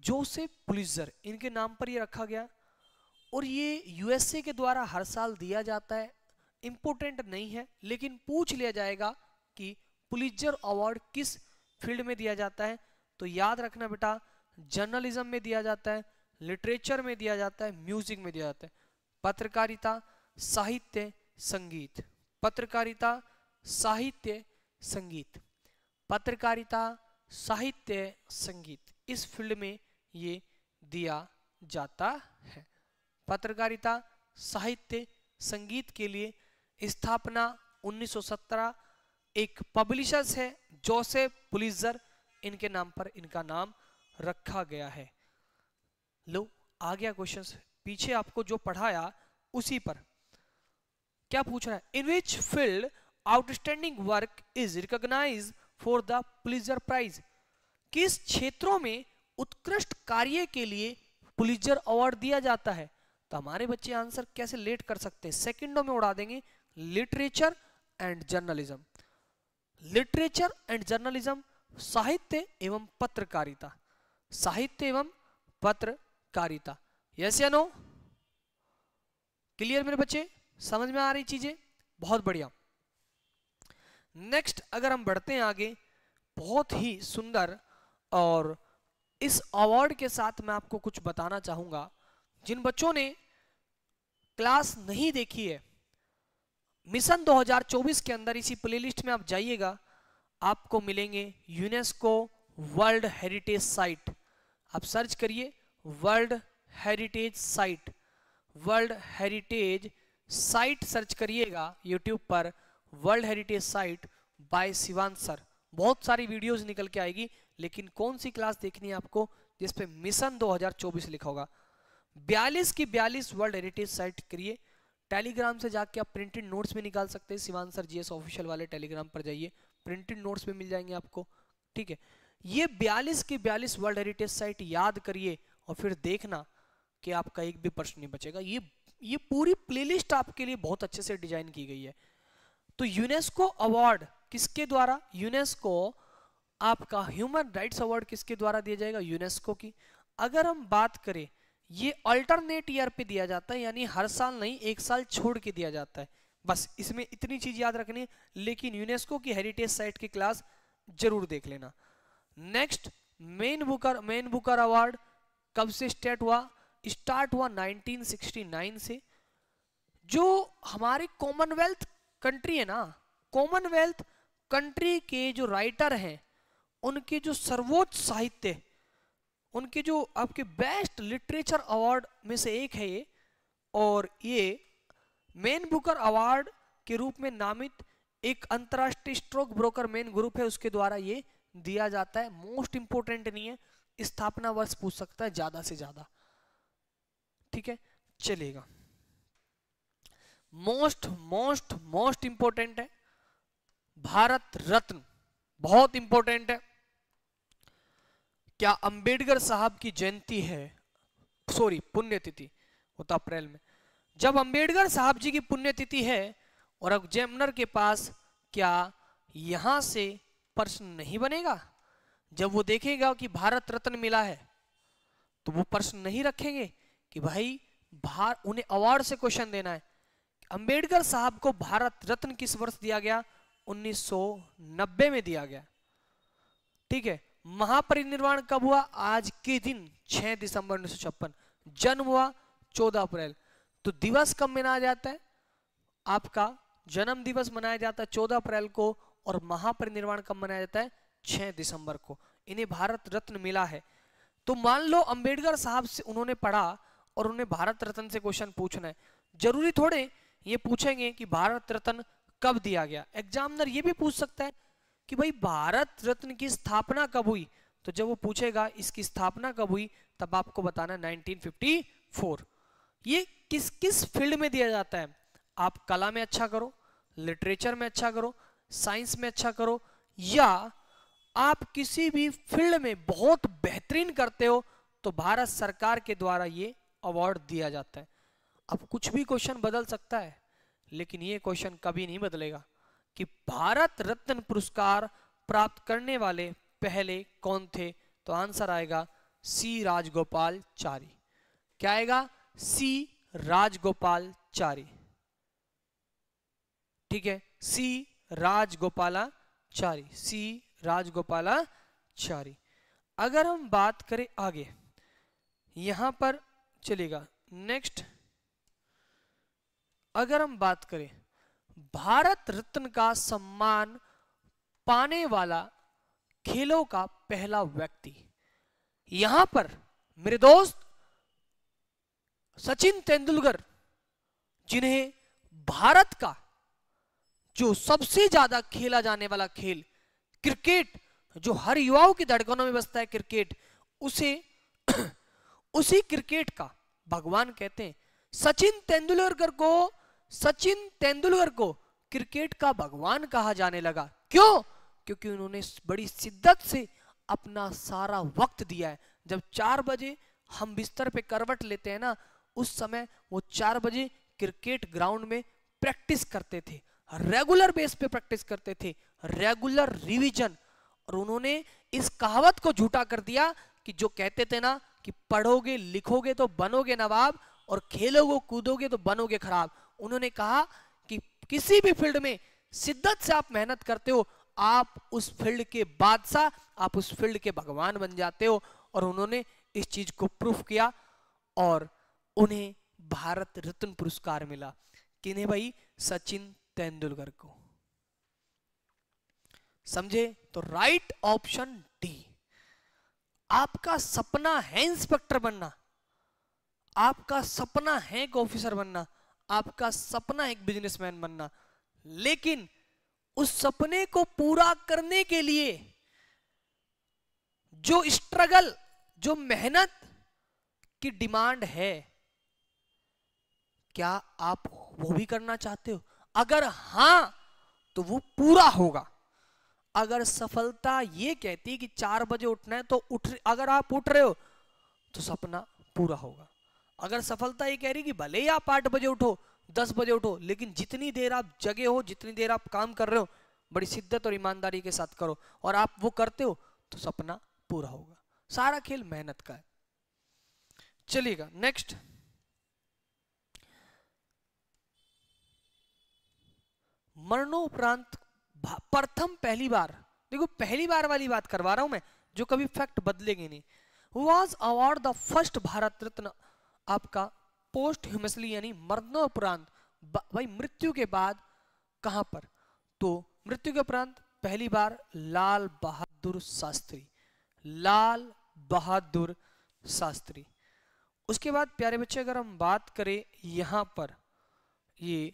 जोसेफ पुलिसर इनके नाम पर ये रखा गया और ये यूएसए के द्वारा हर साल दिया जाता है इम्पोर्टेंट नहीं है लेकिन पूछ लिया जाएगा कि पुलिजर अवार्ड किस फील्ड में दिया जाता है तो याद रखना बेटा जर्नलिज्म में दिया जाता है लिटरेचर में दिया जाता है म्यूजिक में दिया जाता है पत्रकारिता साहित्य संगीत पत्रकारिता साहित्य संगीत पत्रकारिता साहित्य संगीत इस फील्ड में ये दिया जाता है पत्रकारिता साहित्य संगीत के लिए स्थापना 1917 एक पब्लिशर्स है जोसेफ पुलिसर इनके नाम पर इनका नाम रखा गया है लो आ गया क्वेश्चन पीछे आपको जो पढ़ाया उसी पर क्या पूछ रहा है in which field outstanding work is recognise for the Pulitzer prize किस क्षेत्रों में उत्कृष्ट कार्य के लिए पुलिजर अवार्ड दिया जाता है तो हमारे बच्चे आंसर कैसे लेट कर सकते हैं सेकेंडों में उड़ा देंगे literature and journalism literature and journalism साहित्य एवं पत्रकारिता साहित्य एवं पत्रकारिता यस या नो क्लियर मेरे बच्चे समझ में आ रही चीजें बहुत बढ़िया नेक्स्ट अगर हम बढ़ते हैं आगे बहुत ही सुंदर और इस अवार्ड के साथ मैं आपको कुछ बताना चाहूंगा जिन बच्चों ने क्लास नहीं देखी है मिशन 2024 के अंदर इसी प्लेलिस्ट में आप जाइएगा आपको मिलेंगे यूनेस्को वर्ल्ड हेरिटेज साइट आप सर्च करिए world heritage site world heritage site search करिएगा यूट्यूब पर world heritage site by Siwan sir बहुत सारी वीडियोस निकल के आएगी लेकिन कौन सी क्लास देखनी है आपको जिसपे मिशन 2024 लिखा होगा 42 की 42 वर्ल्ड हेरिटेज साइट करिए टेलीग्राम से जाके आप प्रिंटेड नोट्स भी निकाल सकते हैं सिवान सर जीएस ऑफिशियल वाले टेलीग्राम पर जाइए प्रिंटेड नोट्स भी मिल जाएंगे आपको ठीक है ये 42 की 42 वर्ल्ड हेरिटेज साइट याद करिए और फिर देखना कि आपका एक भी प्रश्न नहीं बचेगा ये ये पूरी प्ले आपके लिए बहुत अच्छे से डिजाइन की गई है तो यूनेस्को अवार्ड किसके द्वारा यूनेस्को आपका ह्यूमन राइट्स अवार्ड किसके द्वारा दिया जाएगा यूनेस्को की अगर हम बात करें ये अल्टरनेट ईयर पे दिया जाता है यानी हर साल नहीं एक साल छोड़ के दिया जाता है बस इसमें इतनी चीज याद रखनी है लेकिन यूनेस्को की हेरिटेज साइट की क्लास जरूर देख लेना next Man Booker Man Booker award कब से स्टार्ट हुआ स्टार्ट हुआ 1969 से जो हमारे कॉमनवेल्थ कंट्री है ना कॉमनवेल्थ कंट्री के जो राइटर हैं उनके जो सर्वोच्च साहित्य उनके जो आपके बेस्ट लिटरेचर अवार्ड में से एक है ये और ये मेन बुकर अवार्ड के रूप में नामित एक अंतर्राष्ट्रीय स्ट्रोक ब्रोकर मेन ग्रुप है उसके द्वारा ये दिया जाता है मोस्ट इंपोर्टेंट नहीं है स्थापना वर्ष पूछ सकता है ज्यादा से ज्यादा ठीक है चलेगा मोस्ट मोस्ट मोस्ट इंपोर्टेंट है भारत रत्न बहुत इंपॉर्टेंट है क्या अंबेडकर साहब की जयंती है सॉरी पुण्यतिथि होता अप्रैल में जब अंबेडकर साहब जी की पुण्यतिथि है और एग्जामिनर के पास क्या यहां से प्रश्न नहीं बनेगा जब वो देखेगा कि भारत रत्न मिला है तो वो प्रश्न नहीं रखेंगे कि भाई भार उन्हें अवार्ड से क्वेश्चन देना है अंबेडकर साहब को भारत रत्न किस वर्ष दिया गया 1990 में दिया गया ठीक है महापरिनिर्वाण कब हुआ आज के दिन 6 दिसंबर उन्नीस जन्म हुआ 14 अप्रैल तो दिवस कब मनाया जाता है आपका जन्म दिवस मनाया जाता है 14 अप्रैल को और महापरिनिर्वाण कब मनाया जाता है 6 दिसंबर को इन्हें भारत रत्न मिला है तो मान लो अंबेडकर साहब से उन्होंने पढ़ा और उन्हें भारत रत्न से क्वेश्चन पूछना है जरूरी थोड़े ये पूछेंगे कि भारत रत्न कब दिया गया एग्जामिनर ये भी पूछ सकता है कि भाई भारत रत्न की स्थापना कब हुई तो जब वो पूछेगा इसकी स्थापना कब हुई तब आपको बताना 1954 ये किस किस फील्ड में दिया जाता है आप कला में अच्छा करो लिटरेचर में अच्छा करो साइंस में अच्छा करो या आप किसी भी फील्ड में बहुत बेहतरीन करते हो तो भारत सरकार के द्वारा ये अवार्ड दिया जाता है अब कुछ भी क्वेश्चन बदल सकता है लेकिन ये क्वेश्चन कभी नहीं बदलेगा कि भारत रत्न पुरस्कार प्राप्त करने वाले पहले कौन थे तो आंसर आएगा सी राजगोपाल चारी क्या आएगा सी राजगोपाल चारी ठीक है सी राजगोपालाचारी सी राजगोपाला चारी अगर हम बात करें आगे यहां पर चलेगा नेक्स्ट अगर हम बात करें भारत रत्न का सम्मान पाने वाला खेलों का पहला व्यक्ति यहां पर मेरे दोस्त सचिन तेंदुलकर जिन्हें भारत का जो सबसे ज्यादा खेला जाने वाला खेल क्रिकेट जो हर युवाओं की धड़कनों में बसता है क्रिकेट उसे [clears throat] उसी क्रिकेट का भगवान कहते हैं सचिन तेंदुलकर को सचिन तेंदुलकर को क्रिकेट का भगवान कहा जाने लगा क्यों क्योंकि उन्होंने बड़ी शिद्दत से अपना सारा वक्त दिया है जब चार बजे हम बिस्तर पे करवट लेते हैं ना उस समय वो चार बजे क्रिकेट ग्राउंड में प्रैक्टिस करते थे रेगुलर बेस पे प्रैक्टिस करते थे रेगुलर रिवीजन और उन्होंने इस कहावत को झूठा कर दिया कि जो कहते थे ना कि पढ़ोगे लिखोगे तो बनोगे नवाब और खेलोगे कूदोगे तो बनोगे खराब उन्होंने कहा कि किसी भी फील्ड में शिद्दत से आप मेहनत करते हो आप उस फील्ड के बादशाह आप उस फील्ड के भगवान बन जाते हो और उन्होंने इस चीज को प्रूफ किया और उन्हें भारत रत्न पुरस्कार मिला किन्हें भाई सचिन तेंदुलकर को समझे तो राइट ऑप्शन डी आपका सपना है इंस्पेक्टर बनना आपका सपना है एक ऑफिसर बनना आपका सपना एक बिजनेसमैन बनना लेकिन उस सपने को पूरा करने के लिए जो स्ट्रगल जो मेहनत की डिमांड है क्या आप वो भी करना चाहते हो अगर हां तो वो पूरा होगा अगर सफलता ये कहती कि चार बजे उठना है तो उठ अगर आप उठ रहे हो तो सपना पूरा होगा अगर सफलता ये कह रही कि भले ही आप आठ बजे उठो दस बजे उठो लेकिन जितनी देर आप जगे हो जितनी देर आप काम कर रहे हो बड़ी शिद्दत और ईमानदारी के साथ करो और आप वो करते हो तो सपना पूरा होगा सारा खेल मेहनत का है चलिएगा नेक्स्ट मरणोपरांत प्रथम पहली बार देखो पहली बार वाली बात करवा रहा हूं मैं जो कभी फैक्ट बदलेगी नहीं was award the first Bharat Ratna आपका पोस्ट ह्यूमसली यानी मरणोपरांत भाई मृत्यु के बाद कहां पर तो मृत्यु के उपरांत पहली बार लाल बहादुर शास्त्री लाल बहादुर शास्त्री उसके बाद प्यारे बच्चे अगर हम बात करें यहां पर ये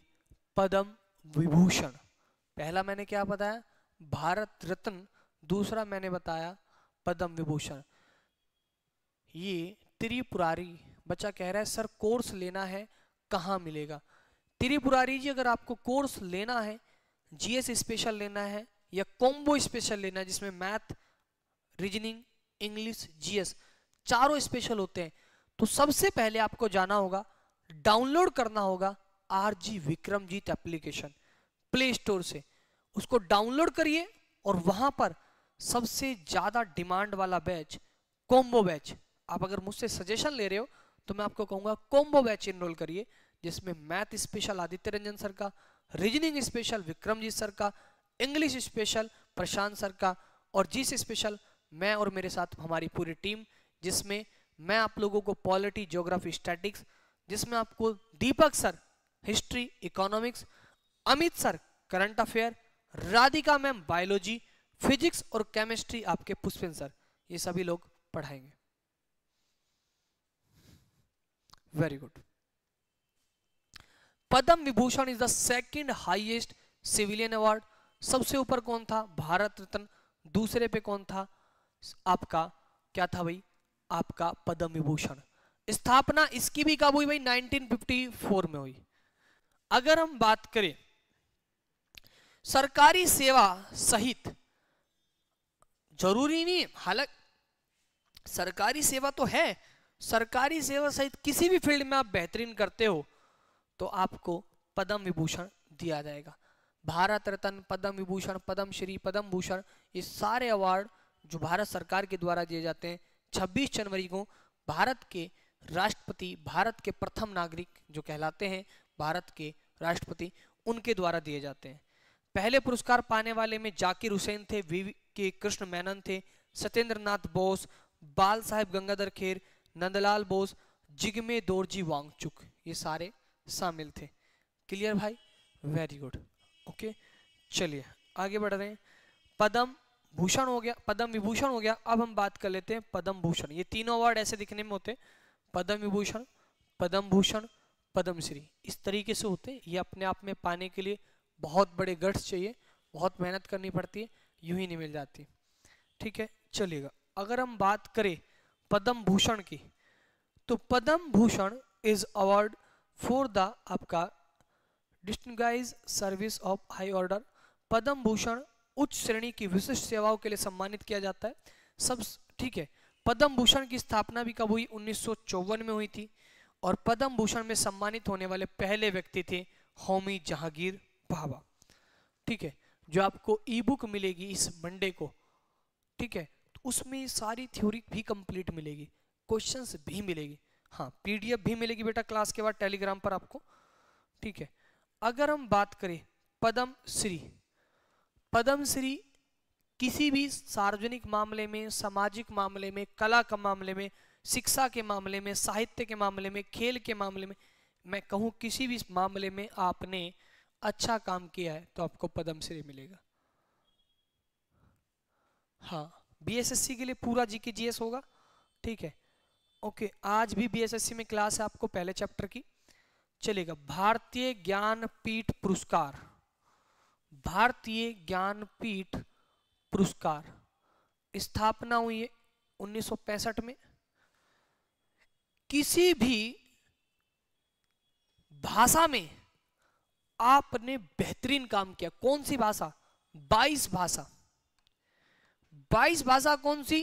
पद्म विभूषण पहला मैंने क्या बताया भारत रत्न दूसरा मैंने बताया पद्म विभूषण ये त्रिपुरारी बच्चा कह रहा है सर कोर्स लेना है कहाँ मिलेगा त्रिपुरारी जी अगर आपको कोर्स लेना है जीएस स्पेशल लेना है या कॉम्बो स्पेशल लेना है जिसमें मैथ रीजनिंग इंग्लिश जीएस चारों स्पेशल होते हैं तो सबसे पहले आपको जाना होगा डाउनलोड करना होगा R G Vikramjeet application Play Store से उसको डाउनलोड करिए और वहां पर सबसे ज्यादा डिमांड वाला बैच कॉम्बो बैच आप अगर मुझसे सजेशन ले रहे हो तो मैं आपको कहूंगा कॉम्बो बैच इनरोल करिए जिसमें math special Aditya Ranjan sir का रीजनिंग स्पेशल विक्रमजीत सर का इंग्लिश स्पेशल प्रशांत सर का और जीस स्पेशल मैं और मेरे साथ हमारी पूरी टीम जिसमें मैं आप लोगों को पॉलिटी ज्योग्राफी स्टैटिक्स जिसमें आपको Deepak sir history economics Amit sir current affair Radhika ma'am biology physics और केमिस्ट्री आपके पुष्पिन सर ये सभी लोग पढ़ाएंगे very good Padma Vibhushan is the second highest civilian award सबसे ऊपर कौन था भारत रत्न दूसरे पे कौन था आपका क्या था भाई आपका पद्म विभूषण स्थापना इसकी भी कब हुई भाई 1954 में हुई अगर हम बात करें सरकारी सेवा सहित जरूरी नहीं हालांकि सरकारी सेवा तो है सरकारी सेवा सहित किसी भी फील्ड में आप बेहतरीन करते हो तो आपको पद्म विभूषण दिया जाएगा भारत रत्न पद्म विभूषण पद्म श्री पद्म भूषण ये सारे अवार्ड जो भारत सरकार के द्वारा दिए जाते हैं 26 जनवरी को भारत के राष्ट्रपति भारत के प्रथम नागरिक जो कहलाते हैं भारत के राष्ट्रपति उनके द्वारा दिए जाते हैं पहले पुरस्कार पाने वाले में जाकिर हुसैन थे वी के कृष्ण मेनन थे सत्येंद्र नाथ बोस बाल साहेब गंगाधर खेर नंदलाल बोस जिगमे दोरजी वांगचुक ये सारे शामिल थे क्लियर भाई वेरी गुड ओके चलिए आगे बढ़ रहे हैं पदम भूषण हो गया पद्म विभूषण हो गया अब हम बात कर लेते हैं पद्म भूषण ये तीनों अवार्ड ऐसे दिखने में होते हैं पद्म विभूषण पद्म भूषण पद्मश्री इस तरीके से होते हैं ये अपने आप में पाने के लिए बहुत बड़े गट्स चाहिए बहुत मेहनत करनी पड़ती है यूं ही नहीं मिल जाती ठीक है चलिएगा अगर हम बात करें पद्म भूषण की तो Padma Bhushan is award for the आपका distinguished service of high order Padma Bhushan उच्च श्रेणी की विशिष्ट सेवाओं के लिए सम्मानित किया जाता है सब ठीक है पद्म भूषण की स्थापना भी कब हुई उन्नीस में हुई थी और पद्म भूषण में सम्मानित होने वाले पहले व्यक्ति थे होमी जहांगीर भाभा ठीक है जो आपको ई बुक मिलेगी इस मंडे को ठीक है उसमें सारी थ्योरी भी कंप्लीट मिलेगी क्वेश्चंस भी मिलेगी हाँ पीडीएफ भी मिलेगी बेटा क्लास के बाद टेलीग्राम पर आपको ठीक है अगर हम बात करें पदम श्री पदम श्री किसी भी सार्वजनिक मामले में सामाजिक मामले में कला के मामले में शिक्षा के मामले में साहित्य के मामले में खेल के मामले में मैं कहूँ किसी भी मामले में आपने अच्छा काम किया है तो आपको पदम श्री मिलेगा हाँ बीएसएससी के लिए पूरा जीके जीएस होगा ठीक है ओके आज भी बीएसएससी में क्लास है आपको पहले चैप्टर की चलेगा भारतीय ज्ञानपीठ पुरस्कार भारतीय ज्ञानपीठ पुरस्कार स्थापना हुई है उन्नीस में किसी भी भाषा में आपने बेहतरीन काम किया कौन सी भाषा 22 भाषा बाईस भाषा कौन सी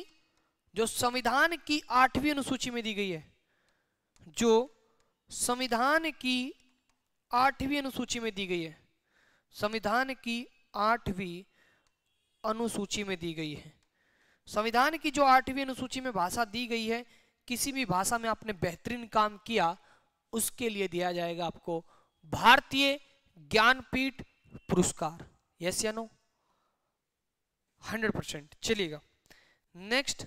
जो संविधान की आठवीं अनुसूची में दी गई है जो संविधान की आठवीं अनुसूची में दी गई है संविधान की आठवीं अनुसूची में दी गई है संविधान की जो आठवीं अनुसूची में भाषा दी गई है किसी भी भाषा में आपने बेहतरीन काम किया उसके लिए दिया जाएगा आपको भारतीय ज्ञानपीठ पुरस्कार यस या नो हंड्रेड परसेंट चलिएगा नेक्स्ट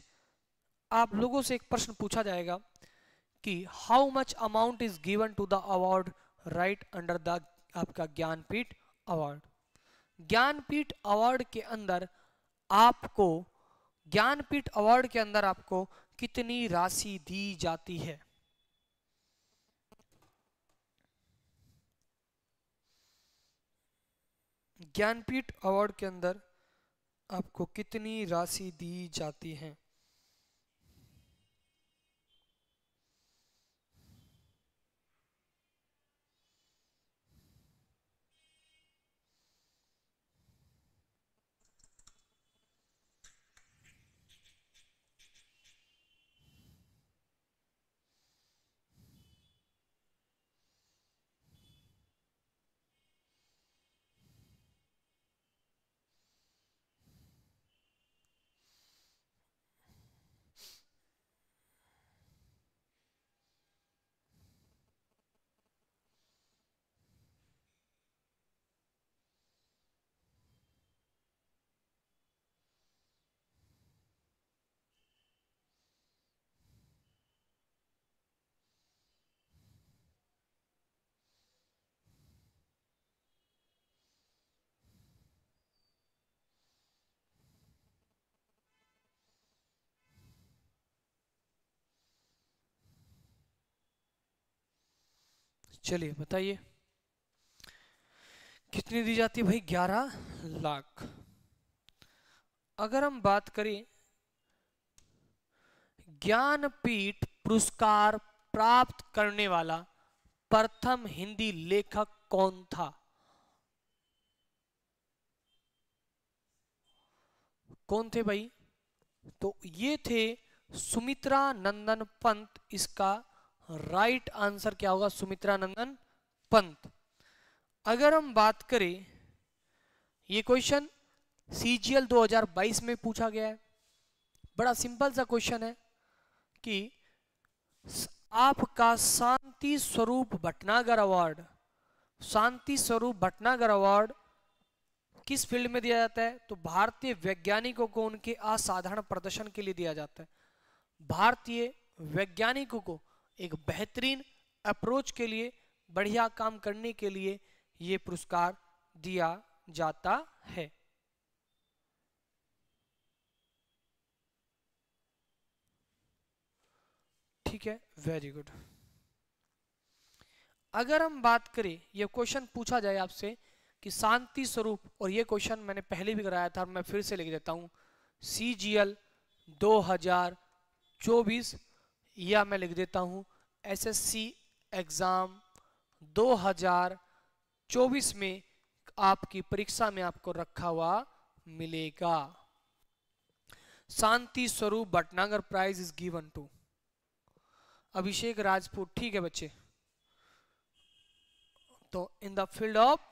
आप लोगों से एक प्रश्न पूछा जाएगा कि how much amount is given to the award right under the आपका ज्ञानपीठ अवार्ड ज्ञानपीठ अवार्ड के अंदर आपको ज्ञानपीठ अवार्ड के अंदर आपको कितनी राशि दी जाती है ज्ञानपीठ अवार्ड के अंदर आपको कितनी राशि दी जाती है चलिए बताइए कितनी दी जाती है भाई ग्यारह लाख अगर हम बात करें ज्ञानपीठ पुरस्कार प्राप्त करने वाला प्रथम हिंदी लेखक कौन था कौन थे भाई तो ये थे सुमित्रा नंदन पंत इसका राइट आंसर क्या होगा नंदन पंत अगर हम बात करें ये क्वेश्चन सीजीएल 2022 में पूछा गया है बड़ा सिंपल सा क्वेश्चन है कि आपका शांति स्वरूप भटनागर अवार्ड शांति स्वरूप भटनागर अवार्ड किस फील्ड में दिया जाता है तो भारतीय वैज्ञानिकों को उनके असाधारण प्रदर्शन के लिए दिया जाता है भारतीय वैज्ञानिकों को एक बेहतरीन अप्रोच के लिए बढ़िया काम करने के लिए ये पुरस्कार दिया जाता है ठीक है वेरी गुड अगर हम बात करें यह क्वेश्चन पूछा जाए आपसे कि शांति स्वरूप और यह क्वेश्चन मैंने पहले भी कराया था और मैं फिर से लिख देता हूं सी जी एल दो हजार चौबीस या मैं लिख देता हूं एसएससी एग्ज़ाम 2024 में आपकी परीक्षा में आपको रखा हुआ मिलेगा Shanti Swarup Bhatnagar prize is given to Abhishek Rajput ठीक है बच्चे तो in the field of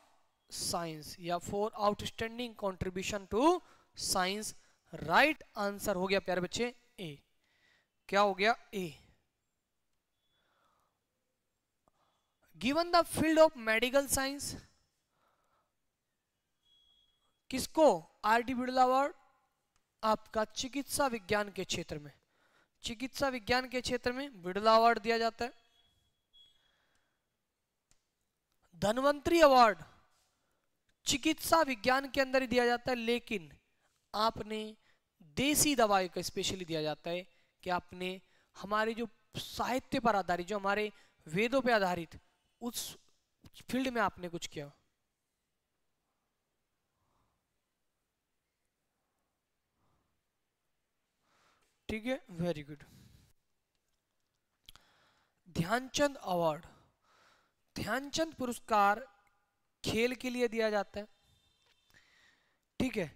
science या for outstanding contribution to science right answer हो गया प्यारे बच्चे ए क्या हो गया A given the field of medical science किसको आर डी बिड़ला अवार्ड आपका चिकित्सा विज्ञान के क्षेत्र में चिकित्सा विज्ञान के क्षेत्र में बिड़ला अवार्ड दिया जाता है धनवंतरी अवार्ड चिकित्सा विज्ञान के अंदर ही दिया जाता है लेकिन आपने देसी दवाई का स्पेशली दिया जाता है कि आपने हमारे जो साहित्य पर आधारित जो हमारे वेदों पर आधारित उस फील्ड में आपने कुछ किया ठीक है very good Dhyan Chand award Dhyan Chand पुरस्कार खेल के लिए दिया जाता है ठीक है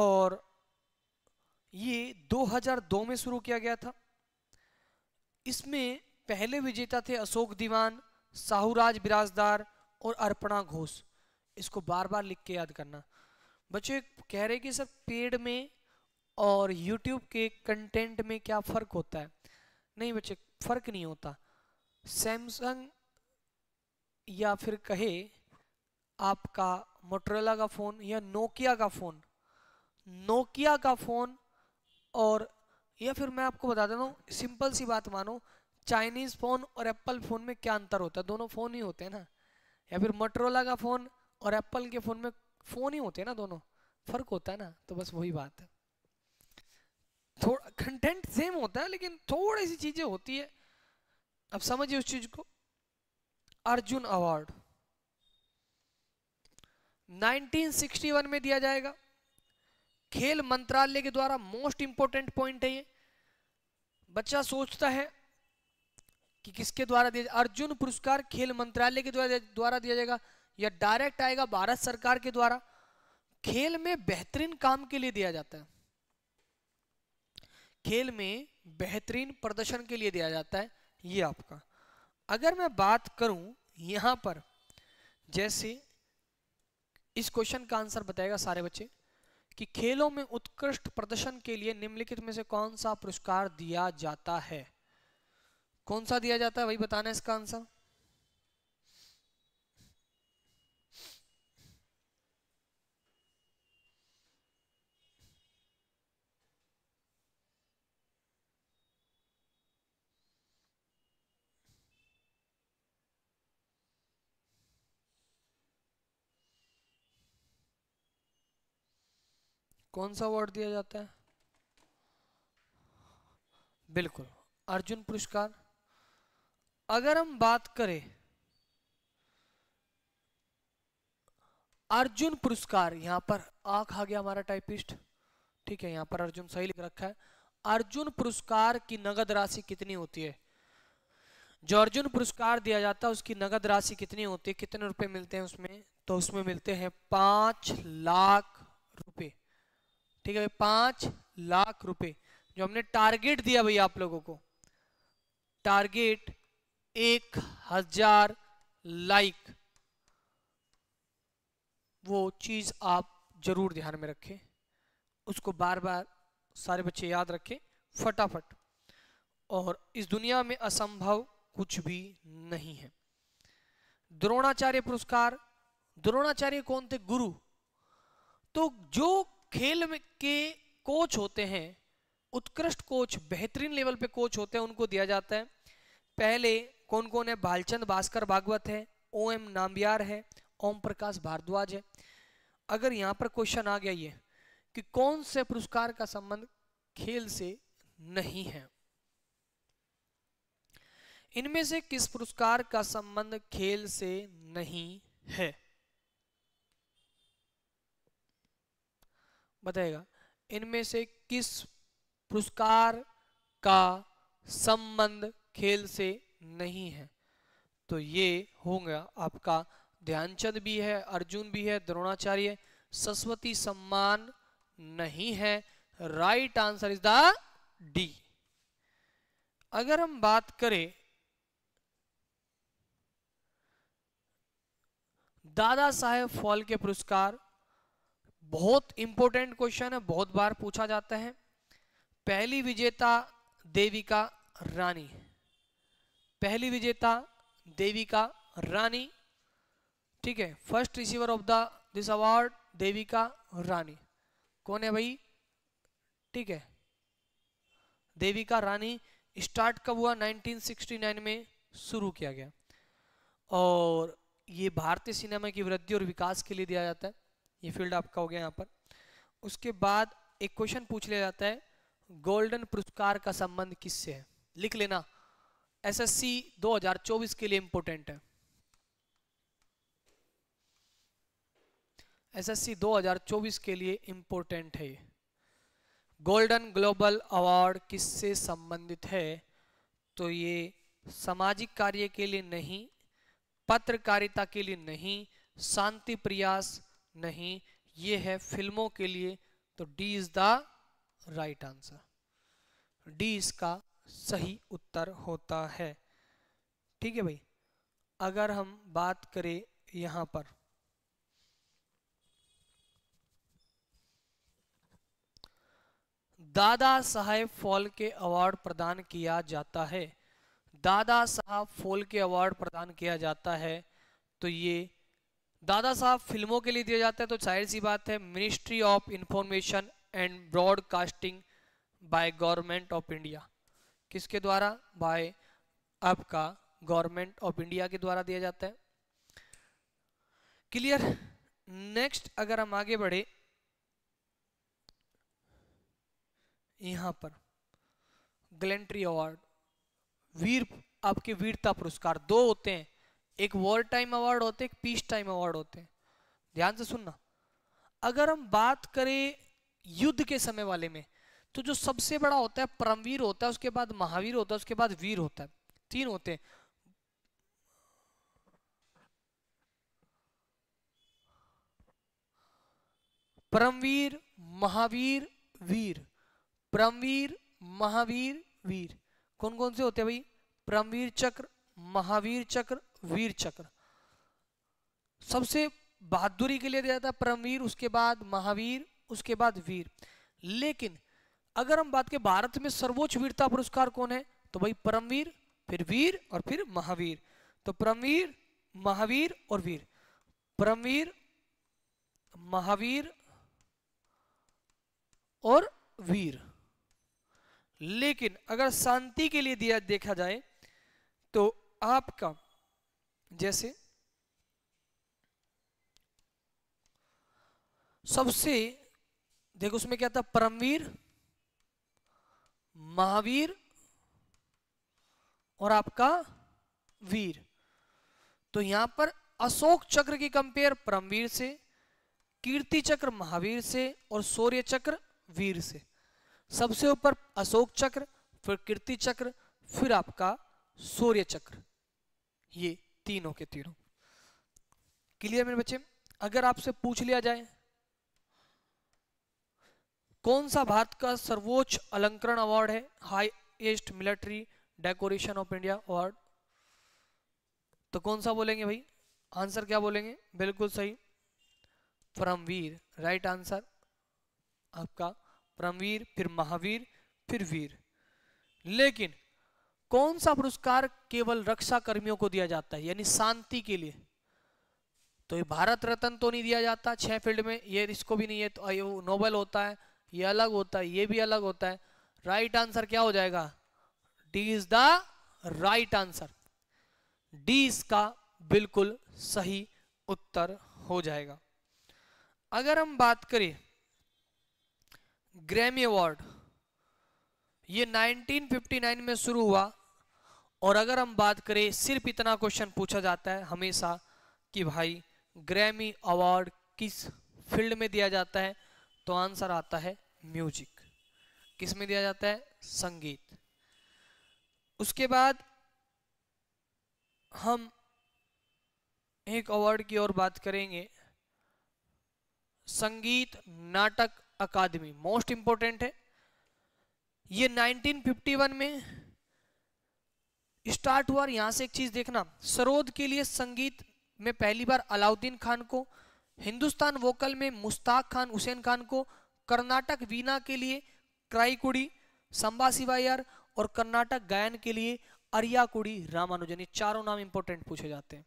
और ये 2002 में शुरू किया गया था इसमें पहले विजेता थे अशोक दीवान साहूराज बिराजदार और अर्पणा घोष इसको बार बार लिख के याद करना बच्चे कह रहे कि सर पेड में और यूट्यूब के कंटेंट में क्या फ़र्क होता है नहीं बच्चे फ़र्क नहीं होता सैमसंग या फिर कहे आपका मोटरेला का फ़ोन या नोकिया का फ़ोन नोकिया का फ़ोन और या फिर मैं आपको बता देता हूँ सिंपल सी बात मानो चाइनीज फोन और एप्पल फोन में क्या अंतर होता है दोनों फोन ही होते हैं ना या फिर मोटरोला का फोन और एप्पल के फोन में फोन ही होते हैं ना दोनों फर्क होता है ना तो बस वही बात है थोड़ा कंटेंट सेम होता है लेकिन थोड़ी सी चीजें होती है अब समझिए उस चीज को अर्जुन अवार्ड 1961 में दिया जाएगा खेल मंत्रालय के द्वारा मोस्ट इंपोर्टेंट पॉइंट है ये बच्चा सोचता है कि किसके द्वारा दिया अर्जुन पुरस्कार खेल मंत्रालय के द्वारा द्वारा दिया जाएगा या डायरेक्ट आएगा भारत सरकार के द्वारा खेल में बेहतरीन काम के लिए दिया जाता है खेल में बेहतरीन प्रदर्शन के लिए दिया जाता है ये आपका अगर मैं बात करूं यहां पर जैसे इस क्वेश्चन का आंसर बताएगा सारे बच्चे कि खेलों में उत्कृष्ट प्रदर्शन के लिए निम्नलिखित में से कौन सा पुरस्कार दिया जाता है कौन सा दिया जाता है वही बताना है इसका आंसर कौन सा अवार्ड दिया जाता है बिल्कुल अर्जुन पुरस्कार अगर हम बात करें अर्जुन पुरस्कार यहां पर आंख आ गया हमारा टाइपिस्ट ठीक है यहां पर अर्जुन सही लिख रखा है अर्जुन पुरस्कार की नगद राशि कितनी होती है जो अर्जुन पुरस्कार दिया जाता है उसकी नगद राशि कितनी होती है कितने रुपए मिलते हैं उसमें तो उसमें मिलते हैं पांच लाख रुपए ठीक है पांच लाख रुपए जो हमने टारगेट दिया भैया आप लोगों को टारगेट एक हजार लाइक वो चीज आप जरूर ध्यान में रखें उसको बार बार सारे बच्चे याद रखें फटाफट और इस दुनिया में असंभव कुछ भी नहीं है द्रोणाचार्य पुरस्कार द्रोणाचार्य कौन थे गुरु तो जो खेल में के कोच होते हैं उत्कृष्ट कोच बेहतरीन लेवल पे कोच होते हैं उनको दिया जाता है पहले कौन कौन है भालचंद भास्कर भागवत है ओ एम नाम्बियार है ओम प्रकाश भारद्वाज है अगर यहाँ पर क्वेश्चन आ गया ये कि कौन से पुरस्कार का संबंध खेल से नहीं है इनमें से किस पुरस्कार का संबंध खेल से नहीं है बताएगा इनमें से किस पुरस्कार का संबंध खेल से नहीं है तो ये होगा आपका ध्यानचंद भी है अर्जुन भी है द्रोणाचार्य सरस्वती सम्मान नहीं है right answer is the D अगर हम बात करें दादा साहेब फॉल के पुरस्कार बहुत इंपॉर्टेंट क्वेश्चन है बहुत बार पूछा जाता है पहली विजेता देविका रानी है पहली विजेता देविका रानी ठीक है first receiver of the this award Devika Rani कौन है भाई ठीक है देविका रानी स्टार्ट कब हुआ 1969 में शुरू किया गया और ये भारतीय सिनेमा की वृद्धि और विकास के लिए दिया जाता है ये फील्ड आपका हो गया यहाँ पर उसके बाद एक क्वेश्चन पूछ लिया जाता है गोल्डन पुरस्कार का संबंध किससे है लिख लेना एसएससी 2024 के लिए इंपोर्टेंट है एसएससी 2024 के लिए इंपोर्टेंट है गोल्डन ग्लोबल अवार्ड किससे संबंधित है तो ये सामाजिक कार्य के लिए नहीं पत्रकारिता के लिए नहीं शांति प्रयास नहीं ये है फिल्मों के लिए तो D is the right answer D इसका सही उत्तर होता है ठीक है भाई अगर हम बात करें यहां पर दादा साहेब के अवार्ड प्रदान किया जाता है दादा साहब के अवार्ड प्रदान किया जाता है तो ये दादा साहब फिल्मों के लिए दिया जाता है तो जाहिर सी बात है ministry of information and broadcasting by government of India किसके द्वारा बाय आपका गवर्नमेंट ऑफ इंडिया के द्वारा दिया जाता है क्लियर नेक्स्ट अगर हम आगे बढ़े यहां पर ग्लेंट्री अवार्ड वीर आपके वीरता पुरस्कार दो होते हैं एक वॉर टाइम अवार्ड होते हैं एक पीस टाइम अवार्ड होते हैं ध्यान से सुनना अगर हम बात करें युद्ध के समय वाले में तो जो सबसे बड़ा होता है परमवीर होता है उसके बाद महावीर होता है उसके बाद वीर होता है तीन होते हैं परमवीर महावीर वीर परमवीर महावीर वीर कौन कौन से होते हैं भाई परमवीर चक्र महावीर चक्र वीर चक्र सबसे बहादुरी के लिए दिया जाता है परमवीर उसके बाद महावीर उसके बाद वीर लेकिन अगर हम बात के भारत में सर्वोच्च वीरता पुरस्कार कौन है तो भाई परमवीर फिर वीर और फिर महावीर तो परमवीर महावीर और वीर परमवीर महावीर और वीर लेकिन अगर शांति के लिए दिया देखा जाए तो आपका जैसे सबसे देखो उसमें क्या था परमवीर महावीर और आपका वीर तो यहां पर अशोक चक्र की कंपेयर परमवीर से कीर्ति चक्र महावीर से और सूर्य चक्र वीर से सबसे ऊपर अशोक चक्र फिर कीर्ति चक्र फिर आपका सूर्य चक्र ये तीनों के तीनों क्लियर मेरे बच्चे अगर आपसे पूछ लिया जाए कौन सा भारत का सर्वोच्च अलंकरण अवार्ड है highest military decoration of India award तो कौन सा बोलेंगे भाई आंसर क्या बोलेंगे बिल्कुल सही परमवीर राइट आंसर आपका परमवीर फिर महावीर फिर वीर लेकिन कौन सा पुरस्कार केवल रक्षा कर्मियों को दिया जाता है यानी शांति के लिए तो ये भारत रत्न तो नहीं दिया जाता छह फील्ड में ये इसको भी नहीं है तो ये नोबेल होता है ये अलग होता है ये भी अलग होता है राइट आंसर क्या हो जाएगा D is the right answer D इसका बिल्कुल सही उत्तर हो जाएगा अगर हम बात करें ग्रैमी अवार्ड ये 1959 में शुरू हुआ और अगर हम बात करें सिर्फ इतना क्वेश्चन पूछा जाता है हमेशा कि भाई ग्रैमी अवार्ड किस फील्ड में दिया जाता है तो आंसर आता है म्यूजिक किस में दिया जाता है संगीत उसके बाद हम एक अवार्ड की ओर बात करेंगे संगीत नाटक अकादमी मोस्ट इंपॉर्टेंट है ये 1951 में स्टार्ट हुआ यहां से एक चीज देखना सरोद के लिए संगीत में पहली बार अलाउद्दीन खान को हिंदुस्तान वोकल में मुश्ताक खान हुसैन खान को कर्नाटक वीणा के लिए क्राईकुड़ी संबा सिवायर और कर्नाटक गायन के लिए अरियाकुड़ी रामानुजन ये चारों नाम इंपोर्टेंट पूछे जाते हैं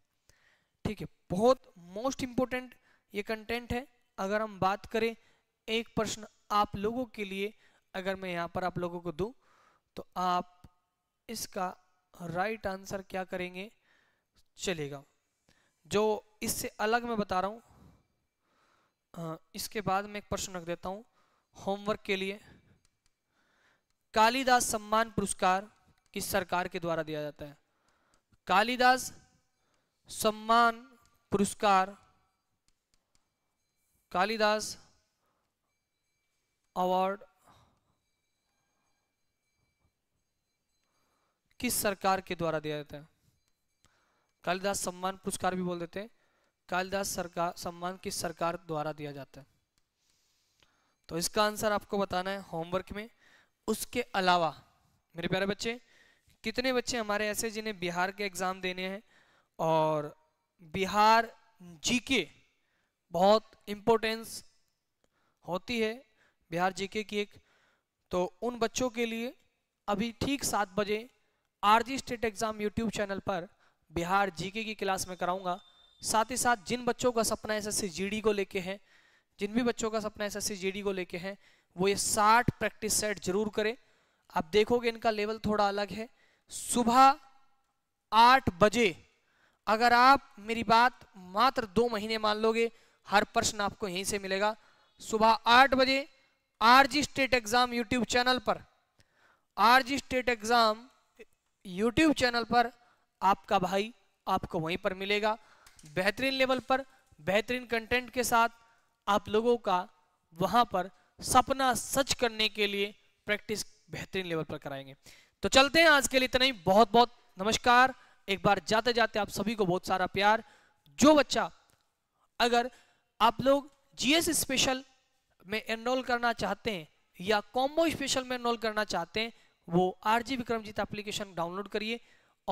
ठीक है बहुत मोस्ट इंपोर्टेंट ये कंटेंट है अगर हम बात करें एक प्रश्न आप लोगों के लिए अगर मैं यहाँ पर आप लोगों को दूँ तो आप इसका राइट आंसर क्या करेंगे चलेगा जो इससे अलग मैं बता रहा हूँ इसके बाद मैं एक प्रश्न रख देता हूं होमवर्क के लिए कालिदास सम्मान पुरस्कार किस सरकार के द्वारा दिया जाता है कालिदास सम्मान पुरस्कार कालिदास अवार्ड किस सरकार के द्वारा दिया जाता है कालिदास सम्मान पुरस्कार भी बोल देते हैं कालिदास सरकार सम्मान किस सरकार द्वारा दिया जाता है तो इसका आंसर आपको बताना है होमवर्क में उसके अलावा मेरे प्यारे बच्चे कितने बच्चे हमारे ऐसे जिन्हें बिहार के एग्जाम देने हैं और बिहार जीके बहुत इम्पोर्टेंस होती है बिहार जीके की एक तो उन बच्चों के लिए अभी ठीक सात बजे RG state exam YouTube channel पर बिहार जीके की क्लास में कराऊंगा साथ ही साथ जिन बच्चों का सपना एस एस को लेके है जिन भी बच्चों का सपना एस एस को लेके है वो ये साठ प्रैक्टिस सेट जरूर करें आप देखोगे इनका लेवल थोड़ा अलग है सुबह आठ बजे अगर आप मेरी बात मात्र दो महीने मान लोगे हर प्रश्न आपको यहीं से मिलेगा सुबह आठ बजे RG state exam YouTube channel पर RG state exam YouTube channel पर आपका भाई आपको वहीं पर मिलेगा बेहतरीन लेवल पर बेहतरीन कंटेंट के साथ आप लोगों का वहां पर सपना सच करने के लिए प्रैक्टिस बेहतरीन लेवल पर कराएंगे तो चलते हैं आज के लिए इतना ही बहुत बहुत नमस्कार एक बार जाते जाते आप सभी को बहुत सारा प्यार जो बच्चा अगर आप लोग जीएस स्पेशल e में एनरोल करना चाहते हैं या कॉम्बो स्पेशल में एनरोल करना चाहते हैं वो आरजी विक्रमजीत एप्लीकेशन डाउनलोड करिए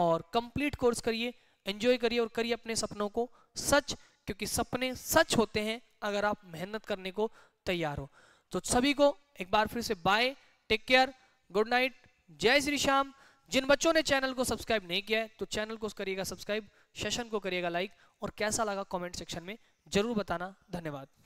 और कंप्लीट कोर्स करिए एंजॉय करिए और करिए अपने सपनों को सच क्योंकि सपने सच होते हैं अगर आप मेहनत करने को तैयार हो तो सभी को एक बार फिर से bye take care good night जय श्री श्याम जिन बच्चों ने चैनल को सब्सक्राइब नहीं किया है तो चैनल को करिएगा सब्सक्राइब सेशन को करिएगा लाइक और कैसा लगा कमेंट सेक्शन में जरूर बताना धन्यवाद